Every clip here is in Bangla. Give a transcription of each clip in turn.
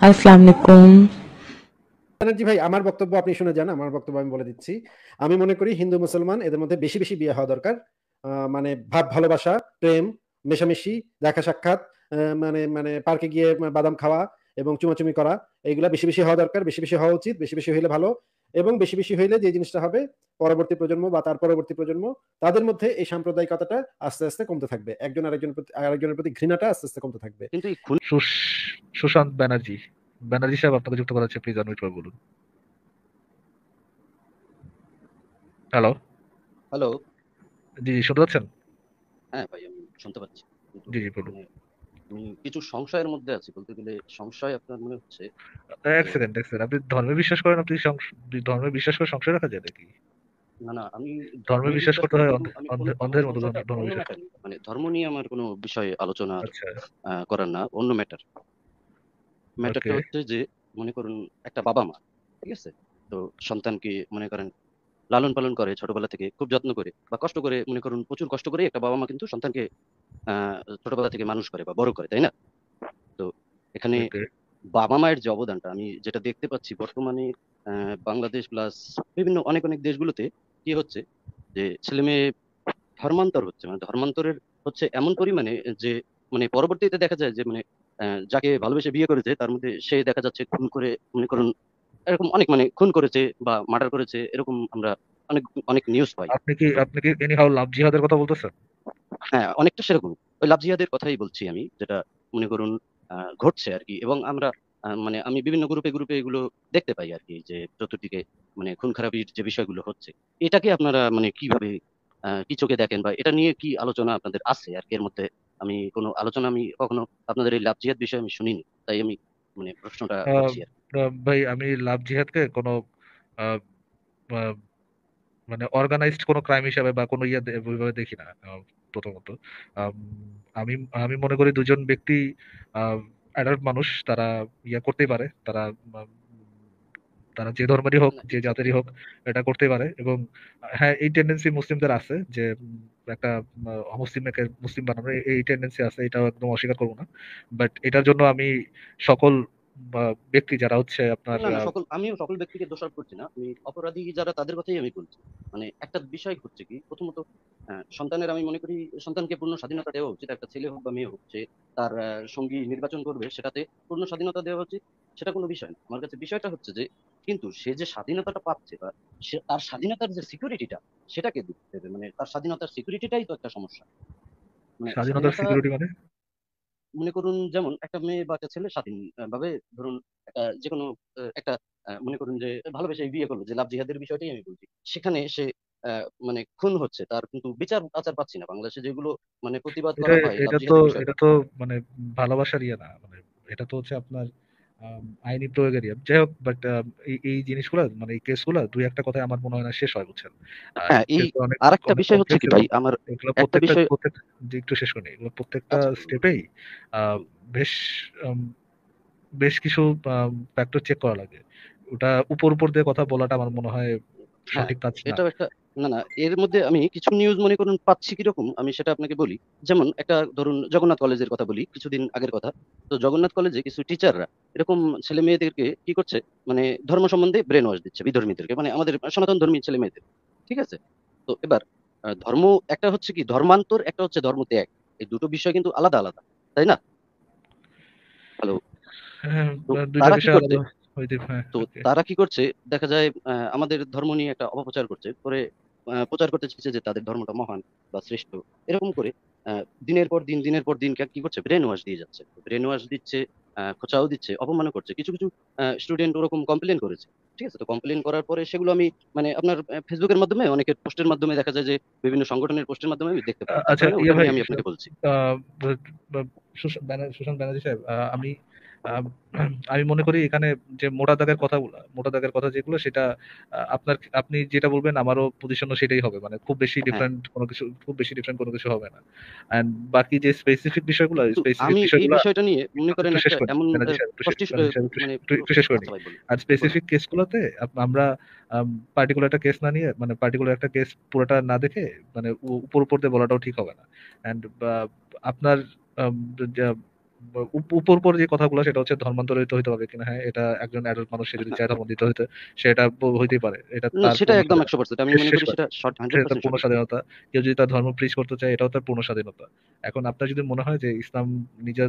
জি ভাই আমার বক্তব্য আপনি শুনে যান আমার বক্তব্য আমি বলে দিচ্ছি আমি মনে করি হিন্দু মুসলমান এদের মধ্যে বেশি বেশি বিয়ে হওয়া দরকার মানে ভাব ভালোবাসা প্রেম মেশামেশি দেখা সাক্ষাৎ মানে মানে পার্কে গিয়ে বাদাম খাওয়া এবং চুমাচুমি করা এইগুলা বেশি বেশি হওয়া দরকার বেশি বেশি হওয়া উচিত বেশি বেশি হইলে ভালো এবং বেশি বেশি হইলে যে জিনিসটা হবে পরবর্তী প্রজন্ম বা তার পরবর্তী প্রজন্ম তাদের মধ্যে এই সাম্প্রদায়িকতাটা আস্তে আস্তে কমতে থাকবে একজন প্রতি আরেকজনের প্রতি ঘৃণাটা আস্তে আস্তে কমতে থাকবে সুশান্ত ব্যানার্জি ব্যানার্জি সাহেব আপনাকে যুক্ত করা হচ্ছে প্লিজ আনমিট বলুন হ্যালো হ্যালো জি জি শুনতে পাচ্ছেন হ্যাঁ ভাই আমি শুনতে পাচ্ছি জি জি বলুন মানে, কিছু সংশয়ের মধ্যে আছি বলতে গেলে সংশয় আপনার মনে হচ্ছে এক সেকেন্ড এক সেকেন্ড আপনি ধর্মে বিশ্বাস করেন আপনি ধর্মে বিশ্বাস করে সংশয় রাখা যায় নাকি না বিশ্বাস করতে হয় অন্ধের মতো ধর্ম মানে ধর্ম নিয়ে আমার কোনো বিষয়ে আলোচনা আচ্ছা। করার না অন্য ম্যাটার ম্যাটারটা হচ্ছে যে মনে করুন একটা বাবা মা ঠিক আছে তো সন্তানকে মনে করেন লালন পালন করে ছোটবেলা থেকে খুব যত্ন করে বা কষ্ট করে মনে করুন প্রচুর কষ্ট করে একটা বাবা মা কিন্তু সন্তানকে ছোটবেলা থেকে মানুষ করে বা বড় করে তাই না তো এখানে বাবা মায়ের যে অবদানটা আমি যেটা দেখতে পাচ্ছি বর্তমানে বাংলাদেশ প্লাস বিভিন্ন অনেক অনেক দেশগুলোতে কি হচ্ছে যে ছেলে মেয়ে ধর্মান্তর হচ্ছে মানে ধর্মান্তরের হচ্ছে এমন পরিমাণে যে মানে পরবর্তীতে দেখা যায় যে মানে যাকে ভালোবেসে বিয়ে করেছে তার মধ্যে সে দেখা যাচ্ছে খুন করে মনে করুন এরকম অনেক মানে খুন করেছে বা মার্ডার করেছে এরকম আমরা অনেক অনেক নিউজ পাই আপনি কি আপনি কি এনি হাউ লাভ জিহাদের কথা বলতেছেন হ্যাঁ অনেকটা সেরকম ওই লাভ জিহাদের কথাই বলছি আমি যেটা মনে করুন ঘটছে আর কি এবং আমরা মানে আমি বিভিন্ন গ্রুপে গ্রুপে এগুলো দেখতে পাই আর কি যে চতুর্দিকে মানে খুন খারাপির যে বিষয়গুলো হচ্ছে এটাকে আপনারা মানে কিভাবে কি চোখে দেখেন বা এটা নিয়ে কি আলোচনা আপনাদের আছে আর কি এর মধ্যে আমি কোনো আলোচনা আমি কখনো আপনাদের এই লাভ জিহাদ বিষয়ে আমি শুনিনি তাই আমি মানে প্রশ্নটা ভাই আমি লাভ জিহাদকে কোনো মানে অর্গানাইজড কোনো ক্রাইম হিসাবে বা কোনো ইয়ে দেখি না প্রথমত আমি আমি মনে করি দুজন ব্যক্তি অ্যাডাল্ট মানুষ তারা ইয়া করতেই পারে তারা তারা যে ধর্মেরই হোক যে জাতেরই হোক এটা করতে পারে এবং হ্যাঁ এই টেন্ডেন্সি মুসলিমদের আছে যে একটা একে মুসলিম বানানো এই টেন্ডেন্সি আছে এটাও একদম অস্বীকার করবো না বাট এটার জন্য আমি সকল ব্যক্তি যারা হচ্ছে আপনার সকল আমিও সকল ব্যক্তিকে দোষারোপ করছি না আমি অপরাধী যারা তাদের কথাই আমি বলছি মানে একটা বিষয় হচ্ছে কি প্রথমত সন্তানের আমি মনে করি সন্তানকে পূর্ণ স্বাধীনতা দেওয়া উচিত একটা ছেলে হোক বা মেয়ে হোক যে তার সঙ্গী নির্বাচন করবে সেটাতে পূর্ণ স্বাধীনতা দেওয়া উচিত সেটা কোনো বিষয় না আমার কাছে বিষয়টা হচ্ছে যে কিন্তু সে যে স্বাধীনতাটা পাচ্ছে বা সে তার স্বাধীনতার যে সিকিউরিটিটা সেটাকে দিতে মানে তার স্বাধীনতার সিকিউরিটিটাই তো একটা সমস্যা মানে স্বাধীনতার সিকিউরিটি মানে মনে করুন যেমন একটা মেয়ে বা একটা ছেলে স্বাধীন ভাবে ধরুন যে কোনো একটা মনে করুন যে ভালোবেসে বিয়ে করলো যে লাভ জিহাদের বিষয়টাই আমি বলছি সেখানে সে মানে খুন হচ্ছে তার কিন্তু বিচার আচার পাচ্ছি না বাংলাদেশে যেগুলো মানে প্রতিবাদ করা হয় এটা তো এটা তো মানে ভালোবাসার ইয়ে না মানে এটা তো হচ্ছে আপনার আইনি প্রয়োগের যাই হোক বাট এই জিনিসগুলো মানে এই কেসগুলো দুই একটা কথায় আমার মনে হয় না শেষ হয় বুঝছেন আর হ্যাঁ, একটা বিষয় হচ্ছে কি ভাই আমার বিষয় একটু শেষ করি এগুলো প্রত্যেকটা স্টেপেই আচ্ছা। বেশ বেশ কিছু ফ্যাক্টর চেক করা লাগে ওটা উপর উপর দিয়ে কথা বলাটা আমার মনে হয় হ্যাঁ, সঠিক কাজ না না না এর মধ্যে আমি কিছু নিউজ মনে করুন পাচ্ছি কিরকম আমি সেটা আপনাকে বলি যেমন একটা ধরুন জগন্নাথ কলেজের কথা বলি কিছুদিন আগের কথা তো জগন্নাথ কলেজে কিছু টিচাররা এরকম ছেলে মেয়েদেরকে কি করছে মানে ধর্ম সম্বন্ধে ব্রেন ওয়াশ দিচ্ছে বিধর্মীদেরকে মানে আমাদের সনাতন ধর্মী ছেলে মেয়েদের ঠিক আছে তো এবার ধর্ম একটা হচ্ছে কি ধর্মান্তর একটা হচ্ছে ধর্ম ত্যাগ এই দুটো বিষয় কিন্তু আলাদা আলাদা তাই না হ্যালো তারা কি করছে হ্যাঁ, তো তারা কি করছে দেখা যায় আমাদের ধর্ম নিয়ে একটা অপপ্রচার করছে পরে প্রচার করতে চাইছে যে তাদের ধর্মটা মহান বা শ্রেষ্ঠ এরকম করে দিনের পর দিন দিনের পর দিন কি করছে ব্রেন ওয়াশ দিয়ে যাচ্ছে ব্রেন ওয়াশ দিচ্ছে খোঁচাও দিচ্ছে অপমানও করছে কিছু কিছু স্টুডেন্ট ওরকম কমপ্লেন করেছে ঠিক আছে তো কমপ্লেন করার পরে সেগুলো আমি মানে আপনার ফেসবুকের মাধ্যমে অনেকের পোস্টের মাধ্যমে দেখা যায় যে বিভিন্ন সংগঠনের পোস্টের মাধ্যমে আমি দেখতে পাই আচ্ছা ইয়ে আমি আপনাকে বলছি মানে সুশান্ত ব্যানার্জি সাহেব আমি আমি মনে করি এখানে যে মোটা দাগের কথা মোটা দাগের কথা যেগুলো সেটা আপনার আপনি যেটা বলবেন আমারও পজিশনও সেটাই হবে মানে খুব বেশি ডিফারেন্ট হ্যাঁ। কোনো কিছু খুব বেশি ডিফারেন্ট কোনো কিছু হবে না এন্ড বাকি যে স্পেসিফিক বিষয়গুলো স্পেসিফিক বিষয়গুলো বিষয়টা নিয়ে মনে করেন একটা এমন বিশেষ করে মানে আর স্পেসিফিক কেসগুলোতে আমরা পার্টিকুলার একটা কেস না নিয়ে মানে পার্টিকুলার একটা কেস পুরোটা না দেখে মানে উপর উপর দিয়ে বলাটাও ঠিক হবে না এন্ড আপনার উপর উপর যে কথাগুলো সেটা হচ্ছে ধর্মান্তরিত হইতে হবে কিনা হ্যাঁ এটা একজন অ্যাডাল্ট মানুষ যদি চায় ধর্মান্তরিত হইতে সেটা হইতেই পারে এটা তার সেটা একদম 100% আমি মনে করি সেটা শর্ট 100% পূর্ণ স্বাধীনতা কেউ যদি তার ধর্ম প্রিচ করতে চায় এটাও তার পূর্ণ স্বাধীনতা এখন আপনার যদি মনে হয় যে ইসলাম নিজে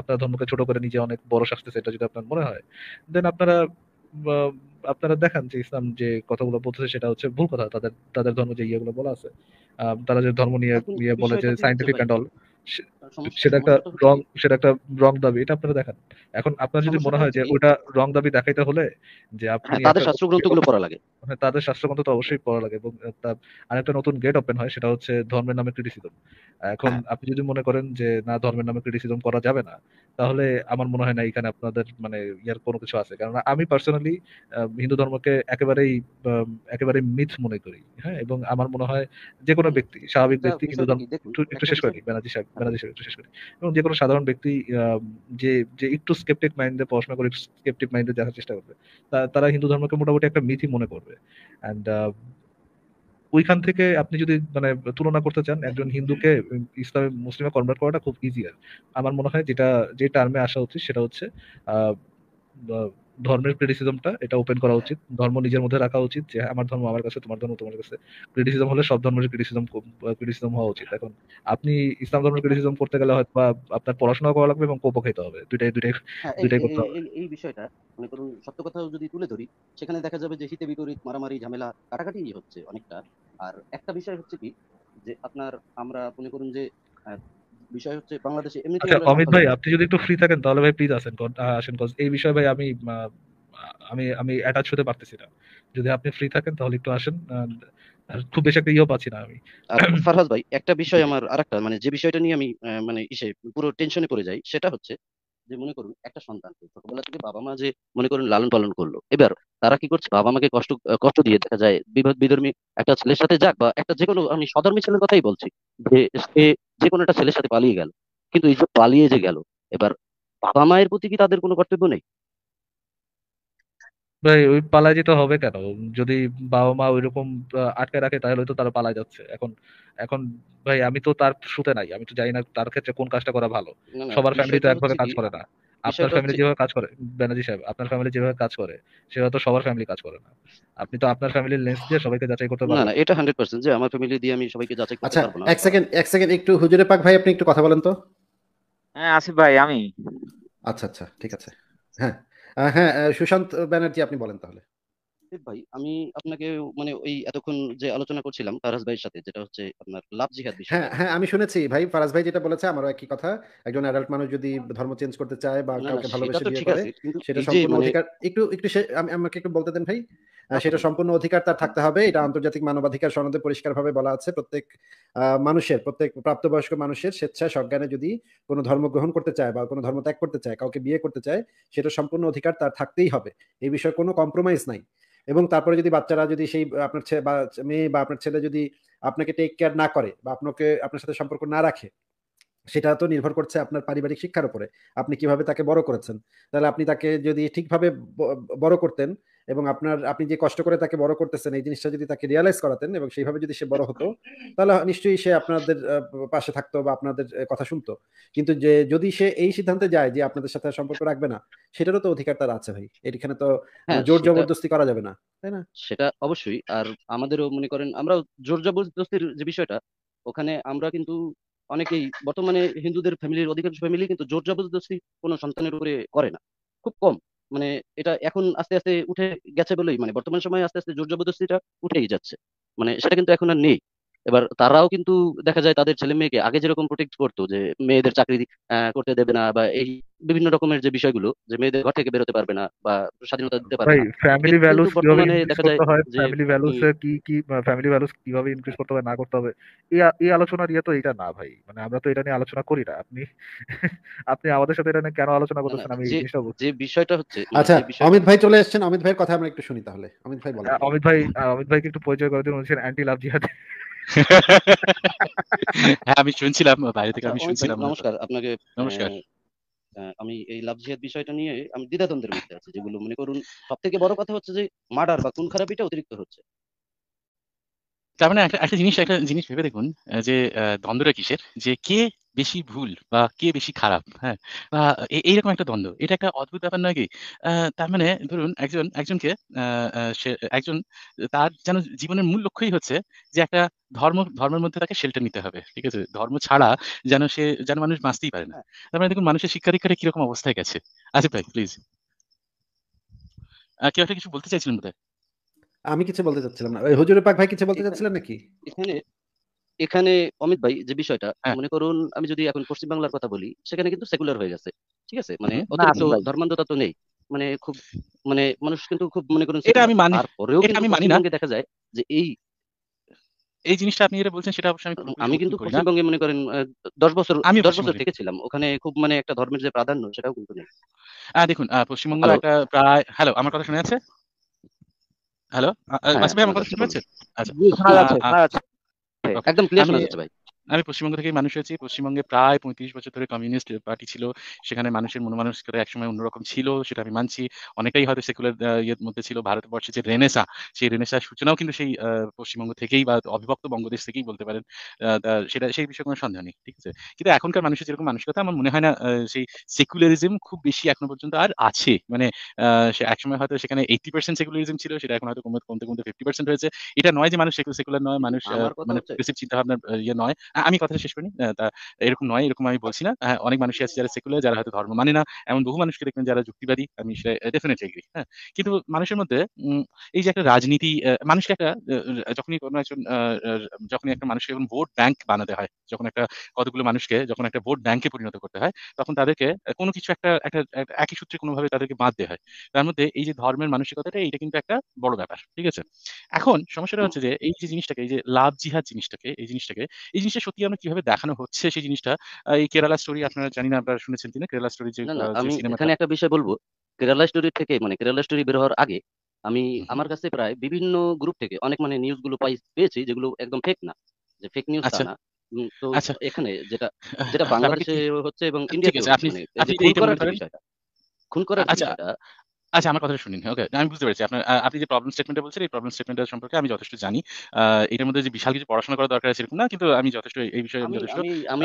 আপনার ধর্মকে ছোট করে নিজে অনেক বড় শাস্তি সেটা যদি আপনার মনে হয় দেন আপনারা আপনারা দেখেন যে ইসলাম যে কথাগুলো বলতেছে সেটা হচ্ছে ভুল কথা তাদের তাদের ধর্ম যে ইয়েগুলো বলা আছে তারা যে ধর্ম নিয়ে ইয়ে বলে যে সাইন্টিফিক অ্যান্ড অল সেটা একটা রং সেটা একটা রং দাবি এটা আপনারা দেখান এখন আপনার যদি মনে হয় যে ওটা রং দাবি দেখাইতে হলে যে আপনি হ্যাঁ, তাদের শাস্ত্রগ্রন্থগুলো পড়া লাগে হ্যাঁ, তাদের শাস্ত্রগ্রন্থ তো অবশ্যই পড়া লাগে এবং নতুন গেট ওপেন হয় সেটা হচ্ছে ধর্মের নামে ক্রিটিসিজম এখন হ্যাঁ। আপনি যদি মনে করেন যে না ধর্মের নামে ক্রিটিসিজম করা যাবে না তাহলে আমার মনে হয় না এখানে আপনাদের মানে ইয়ার কোনো কিছু আছে কারণ আমি পার্সোনালি হিন্দু ধর্মকে একেবারেই একেবারে মিথ মনে করি হ্যাঁ এবং আমার মনে হয় যে কোনো ব্যক্তি স্বাভাবিক ব্যক্তি হিন্দু ধর্ম একটু শেষ করি ব্যানার্জি সাহেব বেনাজি চরিত্র শেষ করি এবং যে কোনো সাধারণ ব্যক্তি যে যে একটু স্কেপটিক মাইন্ডে পড়াশোনা করে স্কেপটিক মাইন্ডে দেখার চেষ্টা করবে তারা হিন্দু ধর্মকে মোটামুটি একটা মিথি মনে করবে অ্যান্ড ওইখান থেকে আপনি যদি মানে তুলনা করতে চান একজন হিন্দুকে ইসলামে মুসলিমে কনভার্ট করাটা খুব ইজি আর আমার মনে হয় যেটা যে টার্মে আসা উচিত সেটা হচ্ছে ধর্মের ক্রিটিসিজমটা এটা ওপেন করা উচিত ধর্ম নিজের মধ্যে রাখা উচিত যে আমার ধর্ম আমার কাছে তোমার ধর্ম তোমার কাছে ক্রিটিসিজম হলে সব ধর্মের ক্রিটিসিজম ক্রিটিসিজম হওয়া উচিত এখন আপনি ইসলাম ধর্মের ক্রিটিসিজম করতে গেলে হয়তো বা আপনার পড়াশোনা করা লাগবে এবং কোপো খেতে হবে দুইটাই দুইটাই হ্যাঁ, দুইটাই করতে হবে এই বিষয়টা মনে করুন সত্য কথা যদি তুলে ধরি সেখানে দেখা যাবে যে হিতে বিপরীত মারামারি ঝামেলা কাটাকাটি হচ্ছে অনেকটা আর একটা বিষয় হচ্ছে কি যে আপনার আমরা মনে করুন যে বিষয় হচ্ছে বাংলাদেশে এমনিতে আচ্ছা, অমিত ভাই আপনি যদি একটু ফ্রি থাকেন তাহলে ভাই প্লিজ আসেন আসেন কজ এই বিষয়ে ভাই আমি আমি আমি অ্যাটাচ হতে পারতেছি না যদি আপনি ফ্রি থাকেন তাহলে একটু আসেন খুব বেশি একটা ইয়েও পাচ্ছি না আমি ফারহাজ ভাই একটা বিষয় আমার আরেকটা মানে যে বিষয়টা নিয়ে আমি মানে ইসে পুরো টেনশনে পড়ে যাই সেটা হচ্ছে যে মনে করুন একটা সন্তানকে ছোটবেলা থেকে বাবা মা যে মনে করুন লালন পালন করলো এবার তারা কি করছে বাবা মাকে কষ্ট কষ্ট দিয়ে দেখা যায় বিধর্মী একটা ছেলের সাথে যাক বা একটা যে কোনো আমি সদর্মী ছেলের কথাই বলছি যে সে যে কোনো একটা ছেলের সাথে পালিয়ে গেল কিন্তু এই যে পালিয়ে যে গেল এবার বাবা মায়ের প্রতি কি তাদের কোনো কর্তব্য নেই ভাই ওই পালায় যেতে হবে কেন? যদি বাবা-মা ওইরকম আটকে রাখে তাহলে তো তারা পালায় যাচ্ছে। এখন এখন ভাই আমি তো তার সুতে নাই। আমি তো জানি না তার ক্ষেত্রে কোন কাজটা করা ভালো। না, না, সবার ফ্যামিলি তো বিষয়টা একভাবে হচ্ছে কাজ কি করে না। আপনার বিষয়টা ফ্যামিলি হচ্ছে যেভাবে কাজ করে ব্যানার্জি সাহেব, আপনার ফ্যামিলি যেভাবে কাজ করে সেভাবে তো সবার ফ্যামিলি কাজ করে না। আপনি তো আপনার ফ্যামিলির লেন্স দিয়ে সবাইকে যাচাই করতে না, পারবেন না, না। এটা 100% যে আমার ফ্যামিলি দিয়ে আমি সবাইকে যাচাই করতে আচ্ছা পারবো না। এক সেকেন্ড এক সেকেন্ড একটু হুজুরে পাক ভাই আপনি একটু কথা বলেন তো হ্যাঁ আসিফ ভাই আমি আচ্ছা আচ্ছা ঠিক আছে হ্যাঁ হ্যাঁ সুশান্ত ব্যানার্জি আপনি বলেন তাহলে ভাই আমি আপনাকে মানে ওই এতক্ষণ যে আলোচনা করছিলাম ফারাজ ভাইয়ের সাথে যেটা হচ্ছে আপনার লাভ জিহাদ বিষয় হ্যাঁ হ্যাঁ আমি শুনেছি ভাই ফারাজ ভাই যেটা বলেছে আমারও একই কথা একজন অ্যাডাল্ট মানুষ যদি ধর্ম চেঞ্জ করতে চায় বা কাউকে ভালোবেসে বিয়ে করে সেটা সম্পূর্ণ মানে অধিকার একটু একটু আমাকে একটু বলতে দেন ভাই সেটা আচ্ছা। সম্পূর্ণ অধিকার তার থাকতে হবে এটা আন্তর্জাতিক মানবাধিকার সনদে পরিষ্কারভাবে বলা আছে প্রত্যেক মানুষের প্রত্যেক প্রাপ্তবয়স্ক মানুষের স্বেচ্ছায় সজ্ঞানে যদি কোনো ধর্ম গ্রহণ করতে চায় বা কোনো ধর্ম ত্যাগ করতে চায় কাউকে বিয়ে করতে চায় সেটা সম্পূর্ণ অধিকার তার থাকতেই হবে এই বিষয়ে কোনো কম্প্রোমাইজ নাই এবং তারপরে যদি বাচ্চারা যদি সেই আপনার ছেলে বা মেয়ে বা আপনার ছেলে যদি আপনাকে টেক কেয়ার না করে বা আপনাকে আপনার সাথে সম্পর্ক না রাখে সেটা তো নির্ভর করছে আপনার পারিবারিক শিক্ষার উপরে আপনি কিভাবে তাকে বড় করেছেন তাহলে আপনি তাকে যদি ঠিকভাবে বড় করতেন এবং আপনার আপনি যে কষ্ট করে তাকে বড় করতেছেন এই জিনিসটা যদি তাকে রিয়ালাইজ করাতেন এবং সেইভাবে যদি সে বড় হতো তাহলে নিশ্চয়ই সে আপনাদের পাশে থাকতো বা আপনাদের কথা শুনতো কিন্তু যে যদি সে এই সিদ্ধান্তে যায় যে আপনাদের সাথে সম্পর্ক রাখবে না সেটারও তো অধিকার তার আছে ভাই এখানে তো হ্যাঁ, জোর জবরদস্তি করা যাবে না তাই না সেটা অবশ্যই আর আমাদেরও মনে করেন আমরা জোর জবরদস্তির যে বিষয়টা ওখানে আমরা কিন্তু অনেকেই বর্তমানে হিন্দুদের ফ্যামিলির অধিকাংশ ফ্যামিলি কিন্তু জোর জবরদস্তি কোনো সন্তানের উপরে করে না খুব কম মানে এটা এখন আস্তে আস্তে উঠে গেছে বলেই মানে বর্তমান সময়ে আস্তে আস্তে জোর জবরদস্তিটা উঠেই যাচ্ছে মানে সেটা কিন্তু এখন আর নেই এবার তারাও কিন্তু দেখা যায় তাদের ছেলে মেয়েকে আগে যেরকম প্রোটেক্ট করতো যে মেয়েদের চাকরি করতে দেবে না বা এই বিভিন্ন রকমের যে বিষয়গুলো যে মেয়েদের ঘর থেকে বেরোতে পারবে না বা স্বাধীনতা দিতে পারবে না ফ্যামিলি ভ্যালুস বর্তমানে দেখা যায় ফ্যামিলি ভ্যালুস কি কি ফ্যামিলি ভ্যালুস কিভাবে ইনক্রিজ করতে হবে না করতে হবে এই এই আলোচনার ইয়ে তো এটা না ভাই মানে আমরা তো এটা নিয়ে আলোচনা করি না আপনি আপনি আমাদের সাথে এটা নিয়ে কেন আলোচনা করতেছেন আমি জিনিসটা যে বিষয়টা হচ্ছে আচ্ছা অমিত ভাই চলে এসেছেন অমিত ভাইয়ের কথা আমরা একটু শুনি তাহলে অমিত ভাই বলেন অমিত ভাই অমিত ভাইকে একটু পরিচয় করে দিন উনি অ্যান্টি লাভ জিহাদ হ্যাঁ আমি শুনছিলাম বাইরে থেকে আমি শুনছিলাম নমস্কার আপনাকে নমস্কার হ্যাঁ, আমি এই লাভ জিহাদ বিষয়টা নিয়ে আমি দ্বিধাদ্বন্দ্বের মধ্যে আছি যেগুলো মনে করুন সব থেকে বড় কথা হচ্ছে যে মার্ডার বা খুন খারাপিটা অতিরিক্ত হচ্ছে তার মানে একটা একটা জিনিস একটা জিনিস ভেবে দেখুন যে দ্বন্দ্বটা কিসের যে কে বেশি ভুল বা কে বেশি খারাপ হ্যাঁ বা এইরকম একটা দ্বন্দ্ব এটা একটা অদ্ভুত ব্যাপার নয় কি তার মানে ধরুন একজন একজনকে একজন তার যেন জীবনের মূল লক্ষ্যই হচ্ছে যে একটা ধর্ম ধর্মের মধ্যে তাকে শেল্টার নিতে হবে ঠিক আছে ধর্ম ছাড়া যেন সে যেন মানুষ বাঁচতেই পারে না হ্যাঁ। তার মানে দেখুন মানুষের শিক্ষা দীক্ষাটা কিরকম অবস্থায় গেছে আচ্ছা ভাই প্লিজ কেউ একটা কিছু বলতে চাইছিলেন বোধ হয় আমি কিছু বলতে চাচ্ছিলাম না হুজুর পাক ভাই কিছু বলতে চাচ্ছিলেন নাকি এখানে এখানে অমিত ভাই যে বিষয়টা হ্যাঁ। মনে করুন আমি যদি এখন পশ্চিম বাংলার কথা বলি সেখানে কিন্তু সেকুলার হয়ে গেছে ঠিক আছে মানে অতিরিক্ত ধর্মান্ধতা তো নেই মানে খুব মানে মানুষ কিন্তু খুব মনে করুন এটা আমি মানি তারপরেও কিন্তু আমি মানি না দেখা যায় যে এই এই জিনিসটা আপনি যেটা বলছেন সেটা অবশ্যই আমি আমি কিন্তু পশ্চিমবঙ্গে মনে করেন 10 বছর আমি দশ বছর থেকে ছিলাম ওখানে খুব মানে একটা ধর্মের যে প্রাধান্য সেটাও কিন্তু নেই দেখুন পশ্চিমবঙ্গ একটা প্রায় হ্যালো আমার কথা শুনে আছে হ্যালো আসিফ হ্যাঁ, ভাই আমার কথা হ্যাঁ, শুনতে পাচ্ছেন হ্যাঁ, আচ্ছা একদম ক্লিয়ার শোনা যাচ্ছে ভাই আমি পশ্চিমবঙ্গ থেকে মানুষ হয়েছি পশ্চিমবঙ্গে প্রায় পঁয়ত্রিশ বছর ধরে কমিউনিস্ট পার্টি ছিল সেখানে মানুষের মনোমানসিকতা একসময় অন্যরকম ছিল সেটা আমি মানছি অনেকেই হয়তো সেকুলার ইয়ের মধ্যে ছিল ভারতবর্ষে যে রেনেসা সেই রেনেসার সূচনাও কিন্তু সেই পশ্চিমবঙ্গ থেকেই বা অবিভক্ত বঙ্গদেশ থেকেই বলতে পারেন সেটা সেই বিষয়ে কোনো সন্দেহ নেই ঠিক আছে কিন্তু এখনকার মানুষের যেরকম মানসিকতা আমার মনে হয় না সেই সেকুলারিজম খুব বেশি এখনো পর্যন্ত আর আছে মানে সে একসময় হয়তো সেখানে এইটি পার্সেন্ট সেকুলারিজম ছিল সেটা এখন হয়তো কমতে কমতে ফিফটি পার্সেন্ট হয়েছে এটা নয় যে মানুষ সেকুলার নয় মানুষ মানে চিন্তা ভাবনার ইয়ে নয় আমি কথাটা শেষ করিনি এরকম নয় এরকম আমি বলছি না হ্যাঁ, অনেক মানুষই আছে যারা সেকুলার যারা হয়তো ধর্ম মানে না এমন বহু মানুষকে দেখবেন যারা যুক্তিবাদী আমি ডেফিনেটলি এগ্রি হ্যাঁ কিন্তু মানুষের মধ্যে এই যে একটা রাজনীতি মানুষকে একটা যখনই কোনো একজন যখনই একটা মানুষকে যখন ভোট ব্যাংক বানাতে হয় যখন একটা কতগুলো মানুষকে যখন একটা ভোট ব্যাংকে পরিণত করতে হয় তখন তাদেরকে কোনো কিছু একটা একটা একই সূত্রে কোনোভাবে তাদেরকে দেওয়া হয় তার মধ্যে এই যে ধর্মের মানসিকতাটা এটা কিন্তু একটা বড় ব্যাপার ঠিক আছে এখন সমস্যাটা হচ্ছে যে এই যে জিনিসটাকে এই যে লাভ জিহাদ জিনিসটাকে এই জিনিসটাকে এই জিনিসটা সত্যি আমরা কিভাবে দেখানো হচ্ছে সেই জিনিসটা এই কেরালা স্টোরি আপনারা জানি না আপনারা শুনেছেন কিনা কেরালা স্টোরি যে আমি এখানে একটা বিষয় বলবো কেরালা স্টোরি থেকে মানে কেরালা স্টোরি বের হওয়ার আগে আমি আমার কাছে প্রায় বিভিন্ন গ্রুপ থেকে অনেক মানে নিউজ গুলো পাই পেয়েছি যেগুলো একদম ফেক না যে ফেক নিউজ আচ্ছা। না তো আচ্ছা। এখানে যেটা যেটা বাংলাদেশে হচ্ছে এবং ইন্ডিয়াতে মানে খুন করার আচ্ছা আচ্ছা আমার কথাটা শুনিনি ওকে আমি বুঝতে পেরেছি আপনার আপনি যে প্রবলেম স্টেটমেন্টটা বলছেন এই প্রবলেম স্টেটমেন্টটা সম্পর্কে আমি যথেষ্ট জানি এটার মধ্যে যে বিশাল কিছু পড়াশোনা করা দরকার সেরকম না কিন্তু আমি যথেষ্ট এই বিষয়ে আমি যথেষ্ট আমি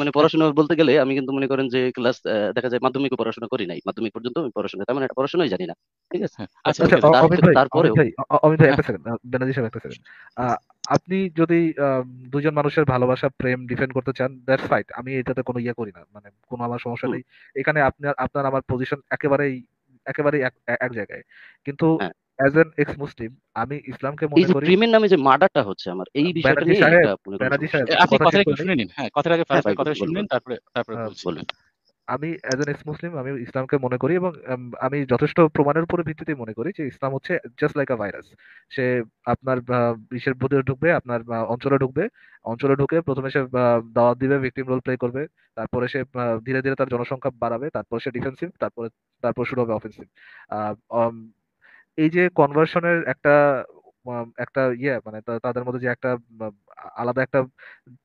মানে পড়াশোনা বলতে গেলে আমি কিন্তু মনে করেন যে ক্লাস দেখা যায় মাধ্যমিক পড়াশোনা করি নাই মাধ্যমিক পর্যন্ত আমি পড়াশোনা তার মানে এটা পড়াশোনাই জানি না ঠিক আছে হ্যাঁ, আচ্ছা, আচ্ছা তারপরে আমি ভাই একটা সেকেন্ড বেনাজি সাহেব একটা সেকেন্ড আপনি যদি দুজন মানুষের ভালোবাসা প্রেম ডিফেন্ড করতে চান দ্যাটস ফাইট আমি এটাতে কোনো ইয়ে করি না মানে কোনো আমার সমস্যা নেই এখানে আপনার আপনার আমার পজিশন একেবারেই একেবারে এক জায়গায় কিন্তু অ্যাজ এন এক্স মুসলিম আমি ইসলামকে মনে করি প্রেমের নামে যে মার্ডারটা হচ্ছে আমার এই হ্যাঁ, বিষয়টা নিয়ে আপনি কথাটা শুনে নিন হ্যাঁ কথাটা আগে হ্যাঁ কথাটা শুনে নিন তারপরে তারপরে হ্যাঁ, বলবেন আমি অ্যাজ এন এক্স মুসলিম আমি ইসলামকে মনে করি এবং আমি যথেষ্ট প্রমাণের উপর ভিত্তিতে মনে করি যে ইসলাম হচ্ছে জাস্ট লাইক আ ভাইরাস সে আপনার বিশ্বের ভিতরে ঢুকবে আপনার অঞ্চলে ঢুকবে অঞ্চলে ঢুকে প্রথমে সে দাওয়াত দিবে ভিকটিম রোল প্লে করবে তারপরে সে ধীরে ধীরে তার জনসংখ্যা বাড়াবে তারপরে সে ডিফেন্সিভ তারপরে তারপর শুরু হবে অফেন্সিভ এই যে কনভার্সনের একটা একটা ইয়ে মানে তাদের মধ্যে যে একটা আলাদা একটা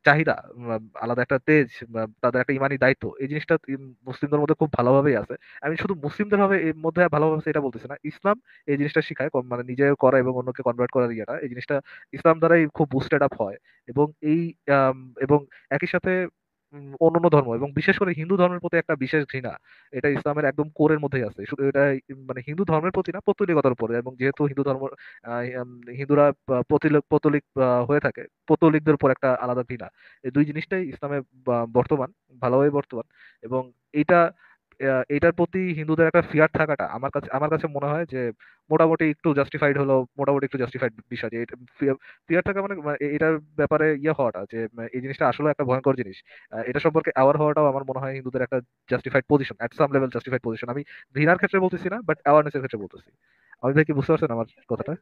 চাহিদা আলাদা একটা তেজ তাদের একটা ইমানি দায়িত্ব এই জিনিসটা মুসলিমদের মধ্যে খুব ভালোভাবেই আছে আমি শুধু মুসলিমদের ভাবে এর মধ্যে ভালোভাবে এটা বলতেছি না ইসলাম এই জিনিসটা শিখায় মানে নিজে করা এবং অন্যকে কনভার্ট করার ইয়েটা এই জিনিসটা ইসলাম দ্বারাই খুব বুস্টেড আপ হয় এবং এই এবং একই সাথে অন্যান্য ধর্ম এবং বিশেষ করে হিন্দু ধর্মের প্রতি একটা বিশেষ ঘৃণা এটা ইসলামের একদম কোরের মধ্যেই আছে শুধু এটা মানে হিন্দু ধর্মের প্রতি না পৌত্তলিকতার উপরে এবং যেহেতু হিন্দু ধর্ম হিন্দুরা পৌত্তলিক হয়ে থাকে পৌত্তলিকদের উপর একটা আলাদা ঘৃণা এই দুই জিনিসটাই ইসলামে বর্তমান ভালোভাবে বর্তমান এবং এটা এটার প্রতি হিন্দুদের একটা ফিয়ার থাকাটা আমার কাছে আমার কাছে মনে হয় যে মোটামুটি একটু জাস্টিফাইড হলো মোটামুটি একটু জাস্টিফাইড বিষয় যে ফিয়ার থাকা মানে, মানে এটার ব্যাপারে ইয়ে হওয়াটা যে মানে এই জিনিসটা আসলে একটা ভয়ঙ্কর জিনিস এটা সম্পর্কে অ্যাওয়ার হওয়াটাও আমার মনে হয় হিন্দুদের একটা justified position at some level justified position আমি ঘৃণার ক্ষেত্রে বলতেছি না বাট অ্যাওয়ারনেসের ক্ষেত্রে বলতেছি আমি কি বুঝতে পারছেন আমার কথাটা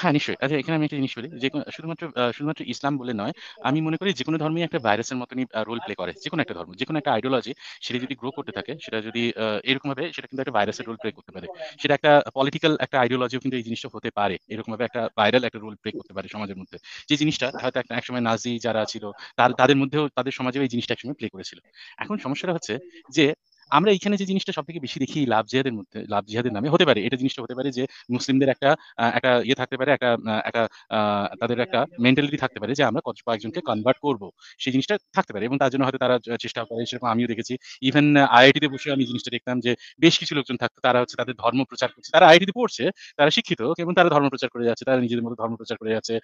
হ্যাঁ নিশ্চয়ই আচ্ছা এখানে আমি একটা জিনিস বলি যে শুধুমাত্র শুধুমাত্র ইসলাম বলে নয় আমি মনে করি যে কোনো ধর্মই একটা ভাইরাসের মতনই রোল প্লে করে যে কোনো একটা ধর্ম যে কোনো একটা আইডিওলজি সেটা যদি গ্রো করতে থাকে সেটা যদি এরকম ভাবে সেটা কিন্তু একটা ভাইরাসের রোল প্লে করতে পারে সেটা একটা পলিটিক্যাল একটা আইডিওলজিও কিন্তু এই জিনিসটা হতে পারে এরকম ভাবে একটা ভাইরাল একটা রোল প্লে করতে পারে সমাজের মধ্যে যে জিনিসটা হয়তো একটা একসময় নাজি যারা ছিল তাদের মধ্যেও তাদের সমাজে এই জিনিসটা একসময় প্লে করেছিল এখন সমস্যাটা হচ্ছে যে আমরা এখানে যে জিনিসটা সবথেকে বেশি দেখি লাভ জিহাদের মধ্যে লাভ জিহাদের নামে হতে পারে এটা জিনিসটা হতে পারে যে মুসলিমদের একটা একটা ইয়ে থাকতে পারে একটা একটা তাদের একটা মেন্টালিটি থাকতে পারে যে আমরা কত কয়েকজনকে কনভার্ট করব সেই জিনিসটা থাকতে পারে এবং তার জন্য হয়তো তারা চেষ্টা করে সেরকম আমিও দেখেছি ইভেন আইআইটিতে বসে আমি জিনিসটা দেখতাম যে বেশ কিছু লোকজন থাকতো তারা হচ্ছে তাদের ধর্ম প্রচার করছে তারা আইআইটিতে পড়ছে তারা শিক্ষিত এবং তারা ধর্ম প্রচার করে যাচ্ছে তারা নিজেদের মতো ধর্ম প্রচার করে যাচ্ছে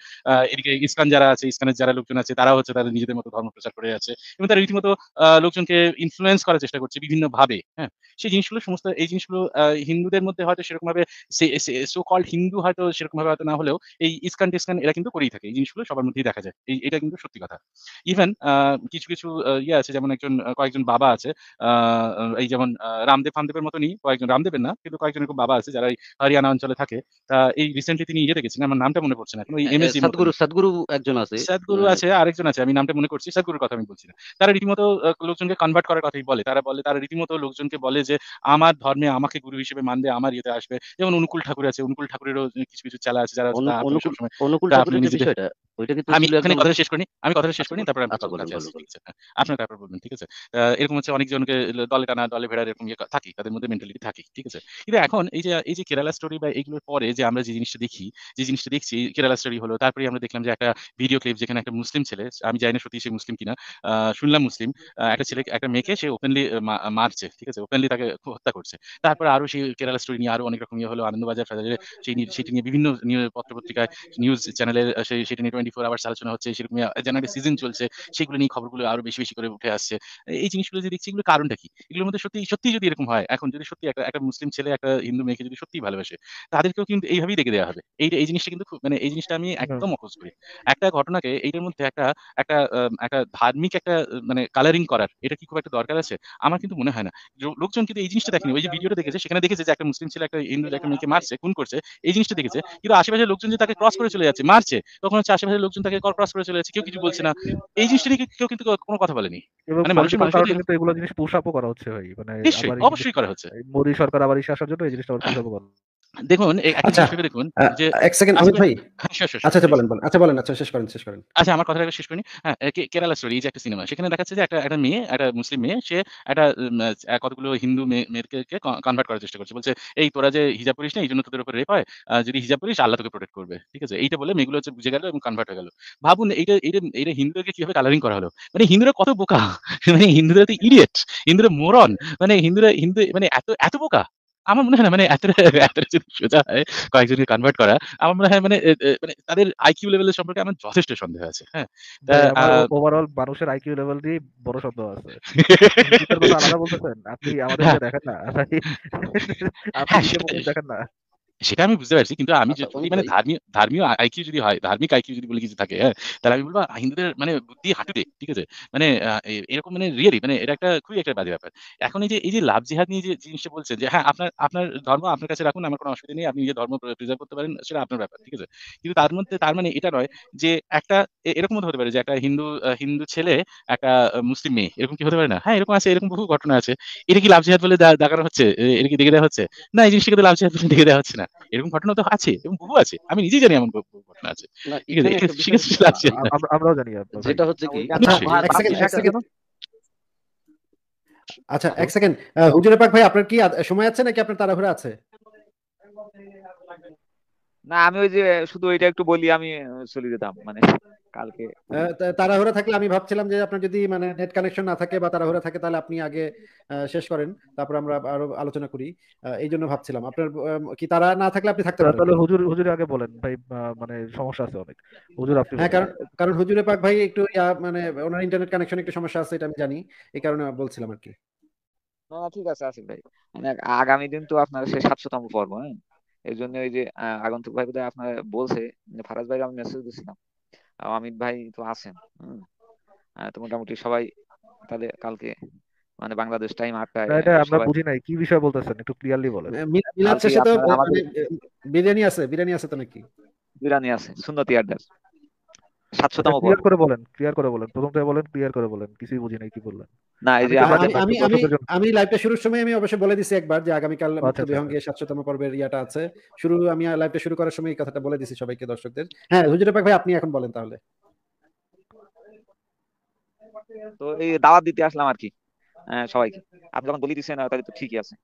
এদিকে ইসলাম যারা আছে ইসলামের যারা লোকজন আছে তারা হচ্ছে তাদের নিজেদের মতো ধর্ম প্রচার করে যাচ্ছে এবং তারা রীতিমতো লোকজনকে ইনফ্লুয়েন্স করার চেষ্টা করছে বিভিন্ন ভাবে হ্যাঁ সেই জিনিসগুলো সমস্ত এই জিনিসগুলো হিন্দুদের মধ্যে হয়তো সেরকম ভাবে সো কল্ড হিন্দু হয়তো সেরকম ভাবে হয়তো না হলেও এই ইস্কান টিস্কান এরা কিন্তু করেই থাকে এই জিনিসগুলো সবার মধ্যেই দেখা যায় এই এটা কিন্তু সত্যি কথা ইভেন কিছু কিছু ইয়ে আছে যেমন একজন কয়েকজন বাবা আছে এই যেমন রামদেব ফামদেবের মতনই কয়েকজন রামদেবের না কিন্তু কয়েকজন এরকম বাবা আছে যারা এই হরিয়ানা অঞ্চলে থাকে তা এই রিসেন্টলি তিনি ইয়ে দেখেছেন আমার নামটা মনে পড়ছে না এখন ওই এমএসজি সদগুরু সদগুরু একজন আছে সদগুরু আছে আরেকজন আছে আমি নামটা মনে করছি সদগুরুর কথা আমি বলছি না তারা রীতিমতো লোকজনকে কনভার্ট করার কথাই বলে তারা বলে তারা রীতিমতো মতো লোকজনকে বলে যে আমার ধর্মে আমাকে গুরু হিসেবে মানবে আমার ইয়েতে আসবে যেমন অনুকূল ঠাকুর আছে অনুকূল ঠাকুরেরও কিছু কিছু চালা আছে যারা অনুকূল ঠাকুরের বিষয়টা আমরা দেখলাম যে একটা ভিডিও ক্লিপ যেখানে একটা মুসলিম ছেলে আমি জানি না সত্যি সে মুসলিম কিনা শুনলাম মুসলিম একটা ছেলে একটা মেয়েকে সে ওপেনলি মারছে ঠিক আছে ওপেনলি তাকে হত্যা করছে তারপর আরো সেই কেরালা স্টোরি নিয়ে আরো অনেক রকম ইয়ে হলো আনন্দবাজার সেটি নিয়ে বিভিন্ন পত্র পত্রিকায় নিউজ চ্যানেলের সেটি নিয়ে টোয়েন্টি ফোর আওয়ার্স আলোচনা হচ্ছে সেরকম যেন একটা সিজন চলছে সেগুলো নিয়ে খবরগুলো আরো বেশি বেশি করে উঠে আসছে এই জিনিসগুলো যে দেখছি এগুলো কারণটা কি এগুলোর মধ্যে সত্যি সত্যি যদি এরকম হয় এখন যদি সত্যি একটা একটা মুসলিম ছেলে একটা হিন্দু মেয়েকে যদি সত্যি ভালোবাসে তাদেরকেও কিন্তু এইভাবেই দেখে দেওয়া হবে এই এই জিনিসটা কিন্তু মানে এই জিনিসটা আমি একদম অকোচ করি একটা ঘটনাকে এইটার মধ্যে একটা একটা একটা ধার্মিক একটা মানে কালারিং করার এটা কি খুব একটা দরকার আছে আমার কিন্তু মনে হয় না লোকজন কিন্তু এই জিনিসটা দেখেনি ওই যে ভিডিওটা দেখেছে সেখানে দেখেছে যে একটা মুসলিম ছেলে একটা হিন্দু একটা মেয়েকে মারছে খুন করছে এই জিনিসটা দেখেছে কিন্তু আশেপাশে লোকজন যে তাকে ক্রস করে চলে যাচ্ছে মারছে তখন হচ্ছে আশেপাশে সংগঠনের লোকজন তাকে কর্পোরাস করে চলে যাচ্ছে কেউ কিছু বলছে না এই জিনিসটা নিয়ে কেউ কিন্তু কোনো কথা বলেনি মানে মানুষের মানুষের কিন্তু এগুলো জিনিস পোশাপও করা হচ্ছে ভাই মানে অবশ্যই করা হচ্ছে মোদী সরকার আবার এসে আসার জন্য এই জিনিসটা পোশাপও করা দেখুন আচ্ছা, দেখুন যে এক সেকেন্ড অমিত ভাই হ্যাঁ, আচ্ছা আচ্ছা বলেন বলেন আচ্ছা বলেন আচ্ছা শেষ করেন শেষ করেন আচ্ছা আমার কথাটা শেষ করিনি হ্যাঁ কেরালা স্টোরি যে একটা সিনেমা সেখানে দেখাচ্ছে যে একটা একটা মেয়ে একটা মুসলিম মেয়ে সে একটা কতগুলো হিন্দু মেয়েকে কনভার্ট করার চেষ্টা করছে বলছে এই তোরা যে হিজাব পরিস না এই জন্য তোদের উপর রেপ হয় যদি হিজাব পরিস আল্লাহ তোকে প্রোটেক্ট করবে ঠিক আছে এইটা বলে মেয়েগুলো হচ্ছে বুঝে গেল এবং কনভার্ট হয়ে গেল ভাবুন এইটা এইটা এইটা হিন্দুদেরকে কিভাবে কালারিং করা হলো মানে হিন্দুরা কত বোকা মানে হিন্দুরা তো ইডিয়েট হিন্দুরা মোরন মানে হিন্দুরা হিন্দু মানে এত এত বোকা আমার মনে হয় না মানে এতটা যদি সোজা হয় কয়েকজনকে কনভার্ট করা আমার মনে হয় মানে মানে তাদের আইকিউ লেভেলের সম্পর্কে আমার যথেষ্ট সন্দেহ আছে হ্যাঁ ওভারঅল মানুষের আইকিউ লেভেল দিয়ে বড় সন্দেহ আছে আলাদা আপনি আমাদের দেখেন না হ্যাঁ, আপনি দেখেন না সেটা আমি বুঝতে পারছি কিন্তু আমি আচ্ছা, যদি মানে ধর্মীয় ধার্মীয় আইকিউ যদি হয় ধার্মিক আইকিউ যদি বলে কিছু থাকে হ্যাঁ তাহলে আমি বলবো হিন্দুদের মানে বুদ্ধি হাঁটুতে ঠিক আছে মানে এরকম মানে রিয়েলি মানে এটা একটা খুবই একটা বাজে ব্যাপার এখন এই যে এই যে লাভ জিহাদ নিয়ে যে জিনিসটা বলছেন যে হ্যাঁ আপনার আপনার ধর্ম আপনার কাছে রাখুন আমার কোনো অসুবিধা নেই আপনি নিজের ধর্ম প্রিজার্ভ করতে পারেন সেটা আপনার ব্যাপার ঠিক আছে কিন্তু তার মধ্যে তার মানে এটা নয় যে একটা এরকম হতে পারে যে একটা হিন্দু হিন্দু ছেলে একটা মুসলিম মেয়ে এরকম কি হতে পারে না হ্যাঁ এরকম আছে এরকম বহু ঘটনা আছে এটা কি লাভ জিহাদ বলে দেখানো হচ্ছে এটা কি দেখে দেওয়া হচ্ছে না এই জিনিসটাকে লাভ জিহাদ বলে দেখে দেওয়া হচ্ছে না এরকম ঘটনা তো আছে এবং বহু আছে আমি নিজেই জানি এমন ঘটনা আছে ঠিক আছে আমরাও জানি যেটা হচ্ছে কি আচ্ছা এক সেকেন্ড আচ্ছা, আচ্ছা, আচ্ছা, হুজুরে পাক ভাই আপনার কি সময় আছে নাকি আপনার তাড়াহুড়া আছে না আমি ওই যে শুধু ওইটা একটু বলি আমি চলে যেতাম মানে কালকে তাড়াহুড়া থাকলে আমি ভাবছিলাম যে আপনার যদি মানে নেট কানেকশন না থাকে বা তাড়াহুড়া থাকে তাহলে আপনি আগে শেষ করেন তারপর আমরা আরো আলোচনা করি এই জন্য ভাবছিলাম আপনার কি তারা না থাকলে আপনি থাকতে পারেন তাহলে হুজুর হুজুর আগে বলেন ভাই মানে সমস্যা আছে অনেক হুজুর আপনি হ্যাঁ কারণ কারণ হুজুরে পাক ভাই একটু মানে ওনার ইন্টারনেট কানেকশন একটু সমস্যা আছে এটা আমি জানি এই কারণে বলছিলাম আর কি ঠিক আছে আসিফ ভাই মানে আগামী দিন তো আপনার সেই সাতশো তম পর্ব হ্যাঁ এই জন্য ওই যে আগন্তুক ভাই বোধহয় আপনারা বলছে ফারাজ ভাই আমি মেসেজ দিছিলাম অমিত ভাই তো আছেন হম তো মোটামুটি সবাই তাহলে কালকে মানে বাংলাদেশ টাইম আটটায় এটা আমরা বুঝি নাই কি বিষয় বলতেছেন একটু ক্লিয়ারলি বলেন মিলাদ শেষে তো বিরিয়ানি আছে বিরিয়ানি আছে তো নাকি বিরিয়ানি আছে সুন্নতি আড্ডা সাতশোতম ক্লিয়ার আচ্ছা, করে বলেন ক্লিয়ার করে বলেন বলেন ক্লিয়ার করে বলেন কিছুই বুঝি নাই কি বললেন না এই যে আমি আমি আমি লাইভটা শুরুর সময় আমি অবশ্যই বলে দিছি একবার যে আগামী কাল আচ্ছা, আচ্ছা। বিহঙ্গে পর্বের ইয়াটা আছে শুরু আমি লাইভটা শুরু করার সময় এই কথাটা বলে দিছি সবাইকে দর্শকদের হ্যাঁ পাক ভাই আপনি এখন বলেন তাহলে তো এই দাওয়াত দিতে আসলাম আর কি সবাইকে আপনি যখন বলি দিছেন তাহলে তো ঠিকই আছে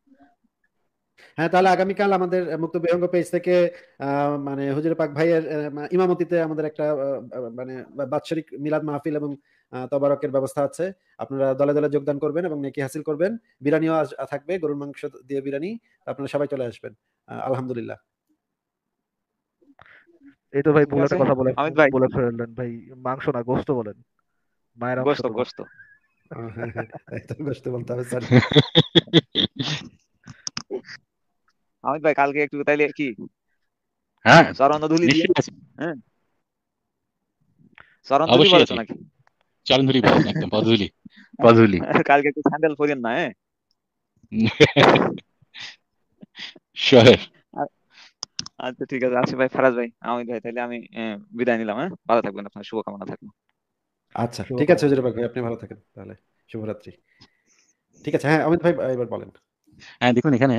হ্যাঁ তাহলে আগামীকাল আমাদের মুক্ত বিহঙ্গ পেজ থেকে মানে হুজুর পাক ভাইয়ের ইমামতিতে আমাদের একটা মানে বাৎসরিক মিলাদ মাহফিল এবং তবারকের ব্যবস্থা আছে আপনারা দলে দলে যোগদান করবেন এবং নেকি হাসিল করবেন বিরিয়ানিও থাকবে গরুর মাংস দিয়ে বিরিয়ানি আপনারা সবাই চলে আসবেন আলহামদুলিল্লাহ এই তো ভাই ভুল একটা কথা বলে বলে ফেললেন ভাই মাংস না গোস্ত বলেন মায়ের গোস্ত গোস্ত হ্যাঁ, হ্যাঁ। গোস্ত বলতে হবে স্যার আমি ভাই কালকে একটু তাইলে কি হ্যাঁ চরণ ধুলি দিয়ে হ্যাঁ চরণ ধুলি বলছ নাকি চরণ ধুলি বলেন একদম পদধুলি পদধুলি কালকে একটু স্যান্ডেল পরেন না হ্যাঁ শহর আচ্ছা ঠিক আছে আসি আচ্ছা ভাই ফারাজ ভাই আমি ভাই তাহলে আমি বিদায় নিলাম হ্যাঁ ভালো থাকবেন আপনার শুভকামনা থাকবেন আচ্ছা ঠিক আছে হুজুর ভাই আপনি ভালো থাকেন তাহলে শুভরাত্রি ঠিক আছে হ্যাঁ অমিত ভাই এবার বলেন হ্যাঁ, দেখুন এখানে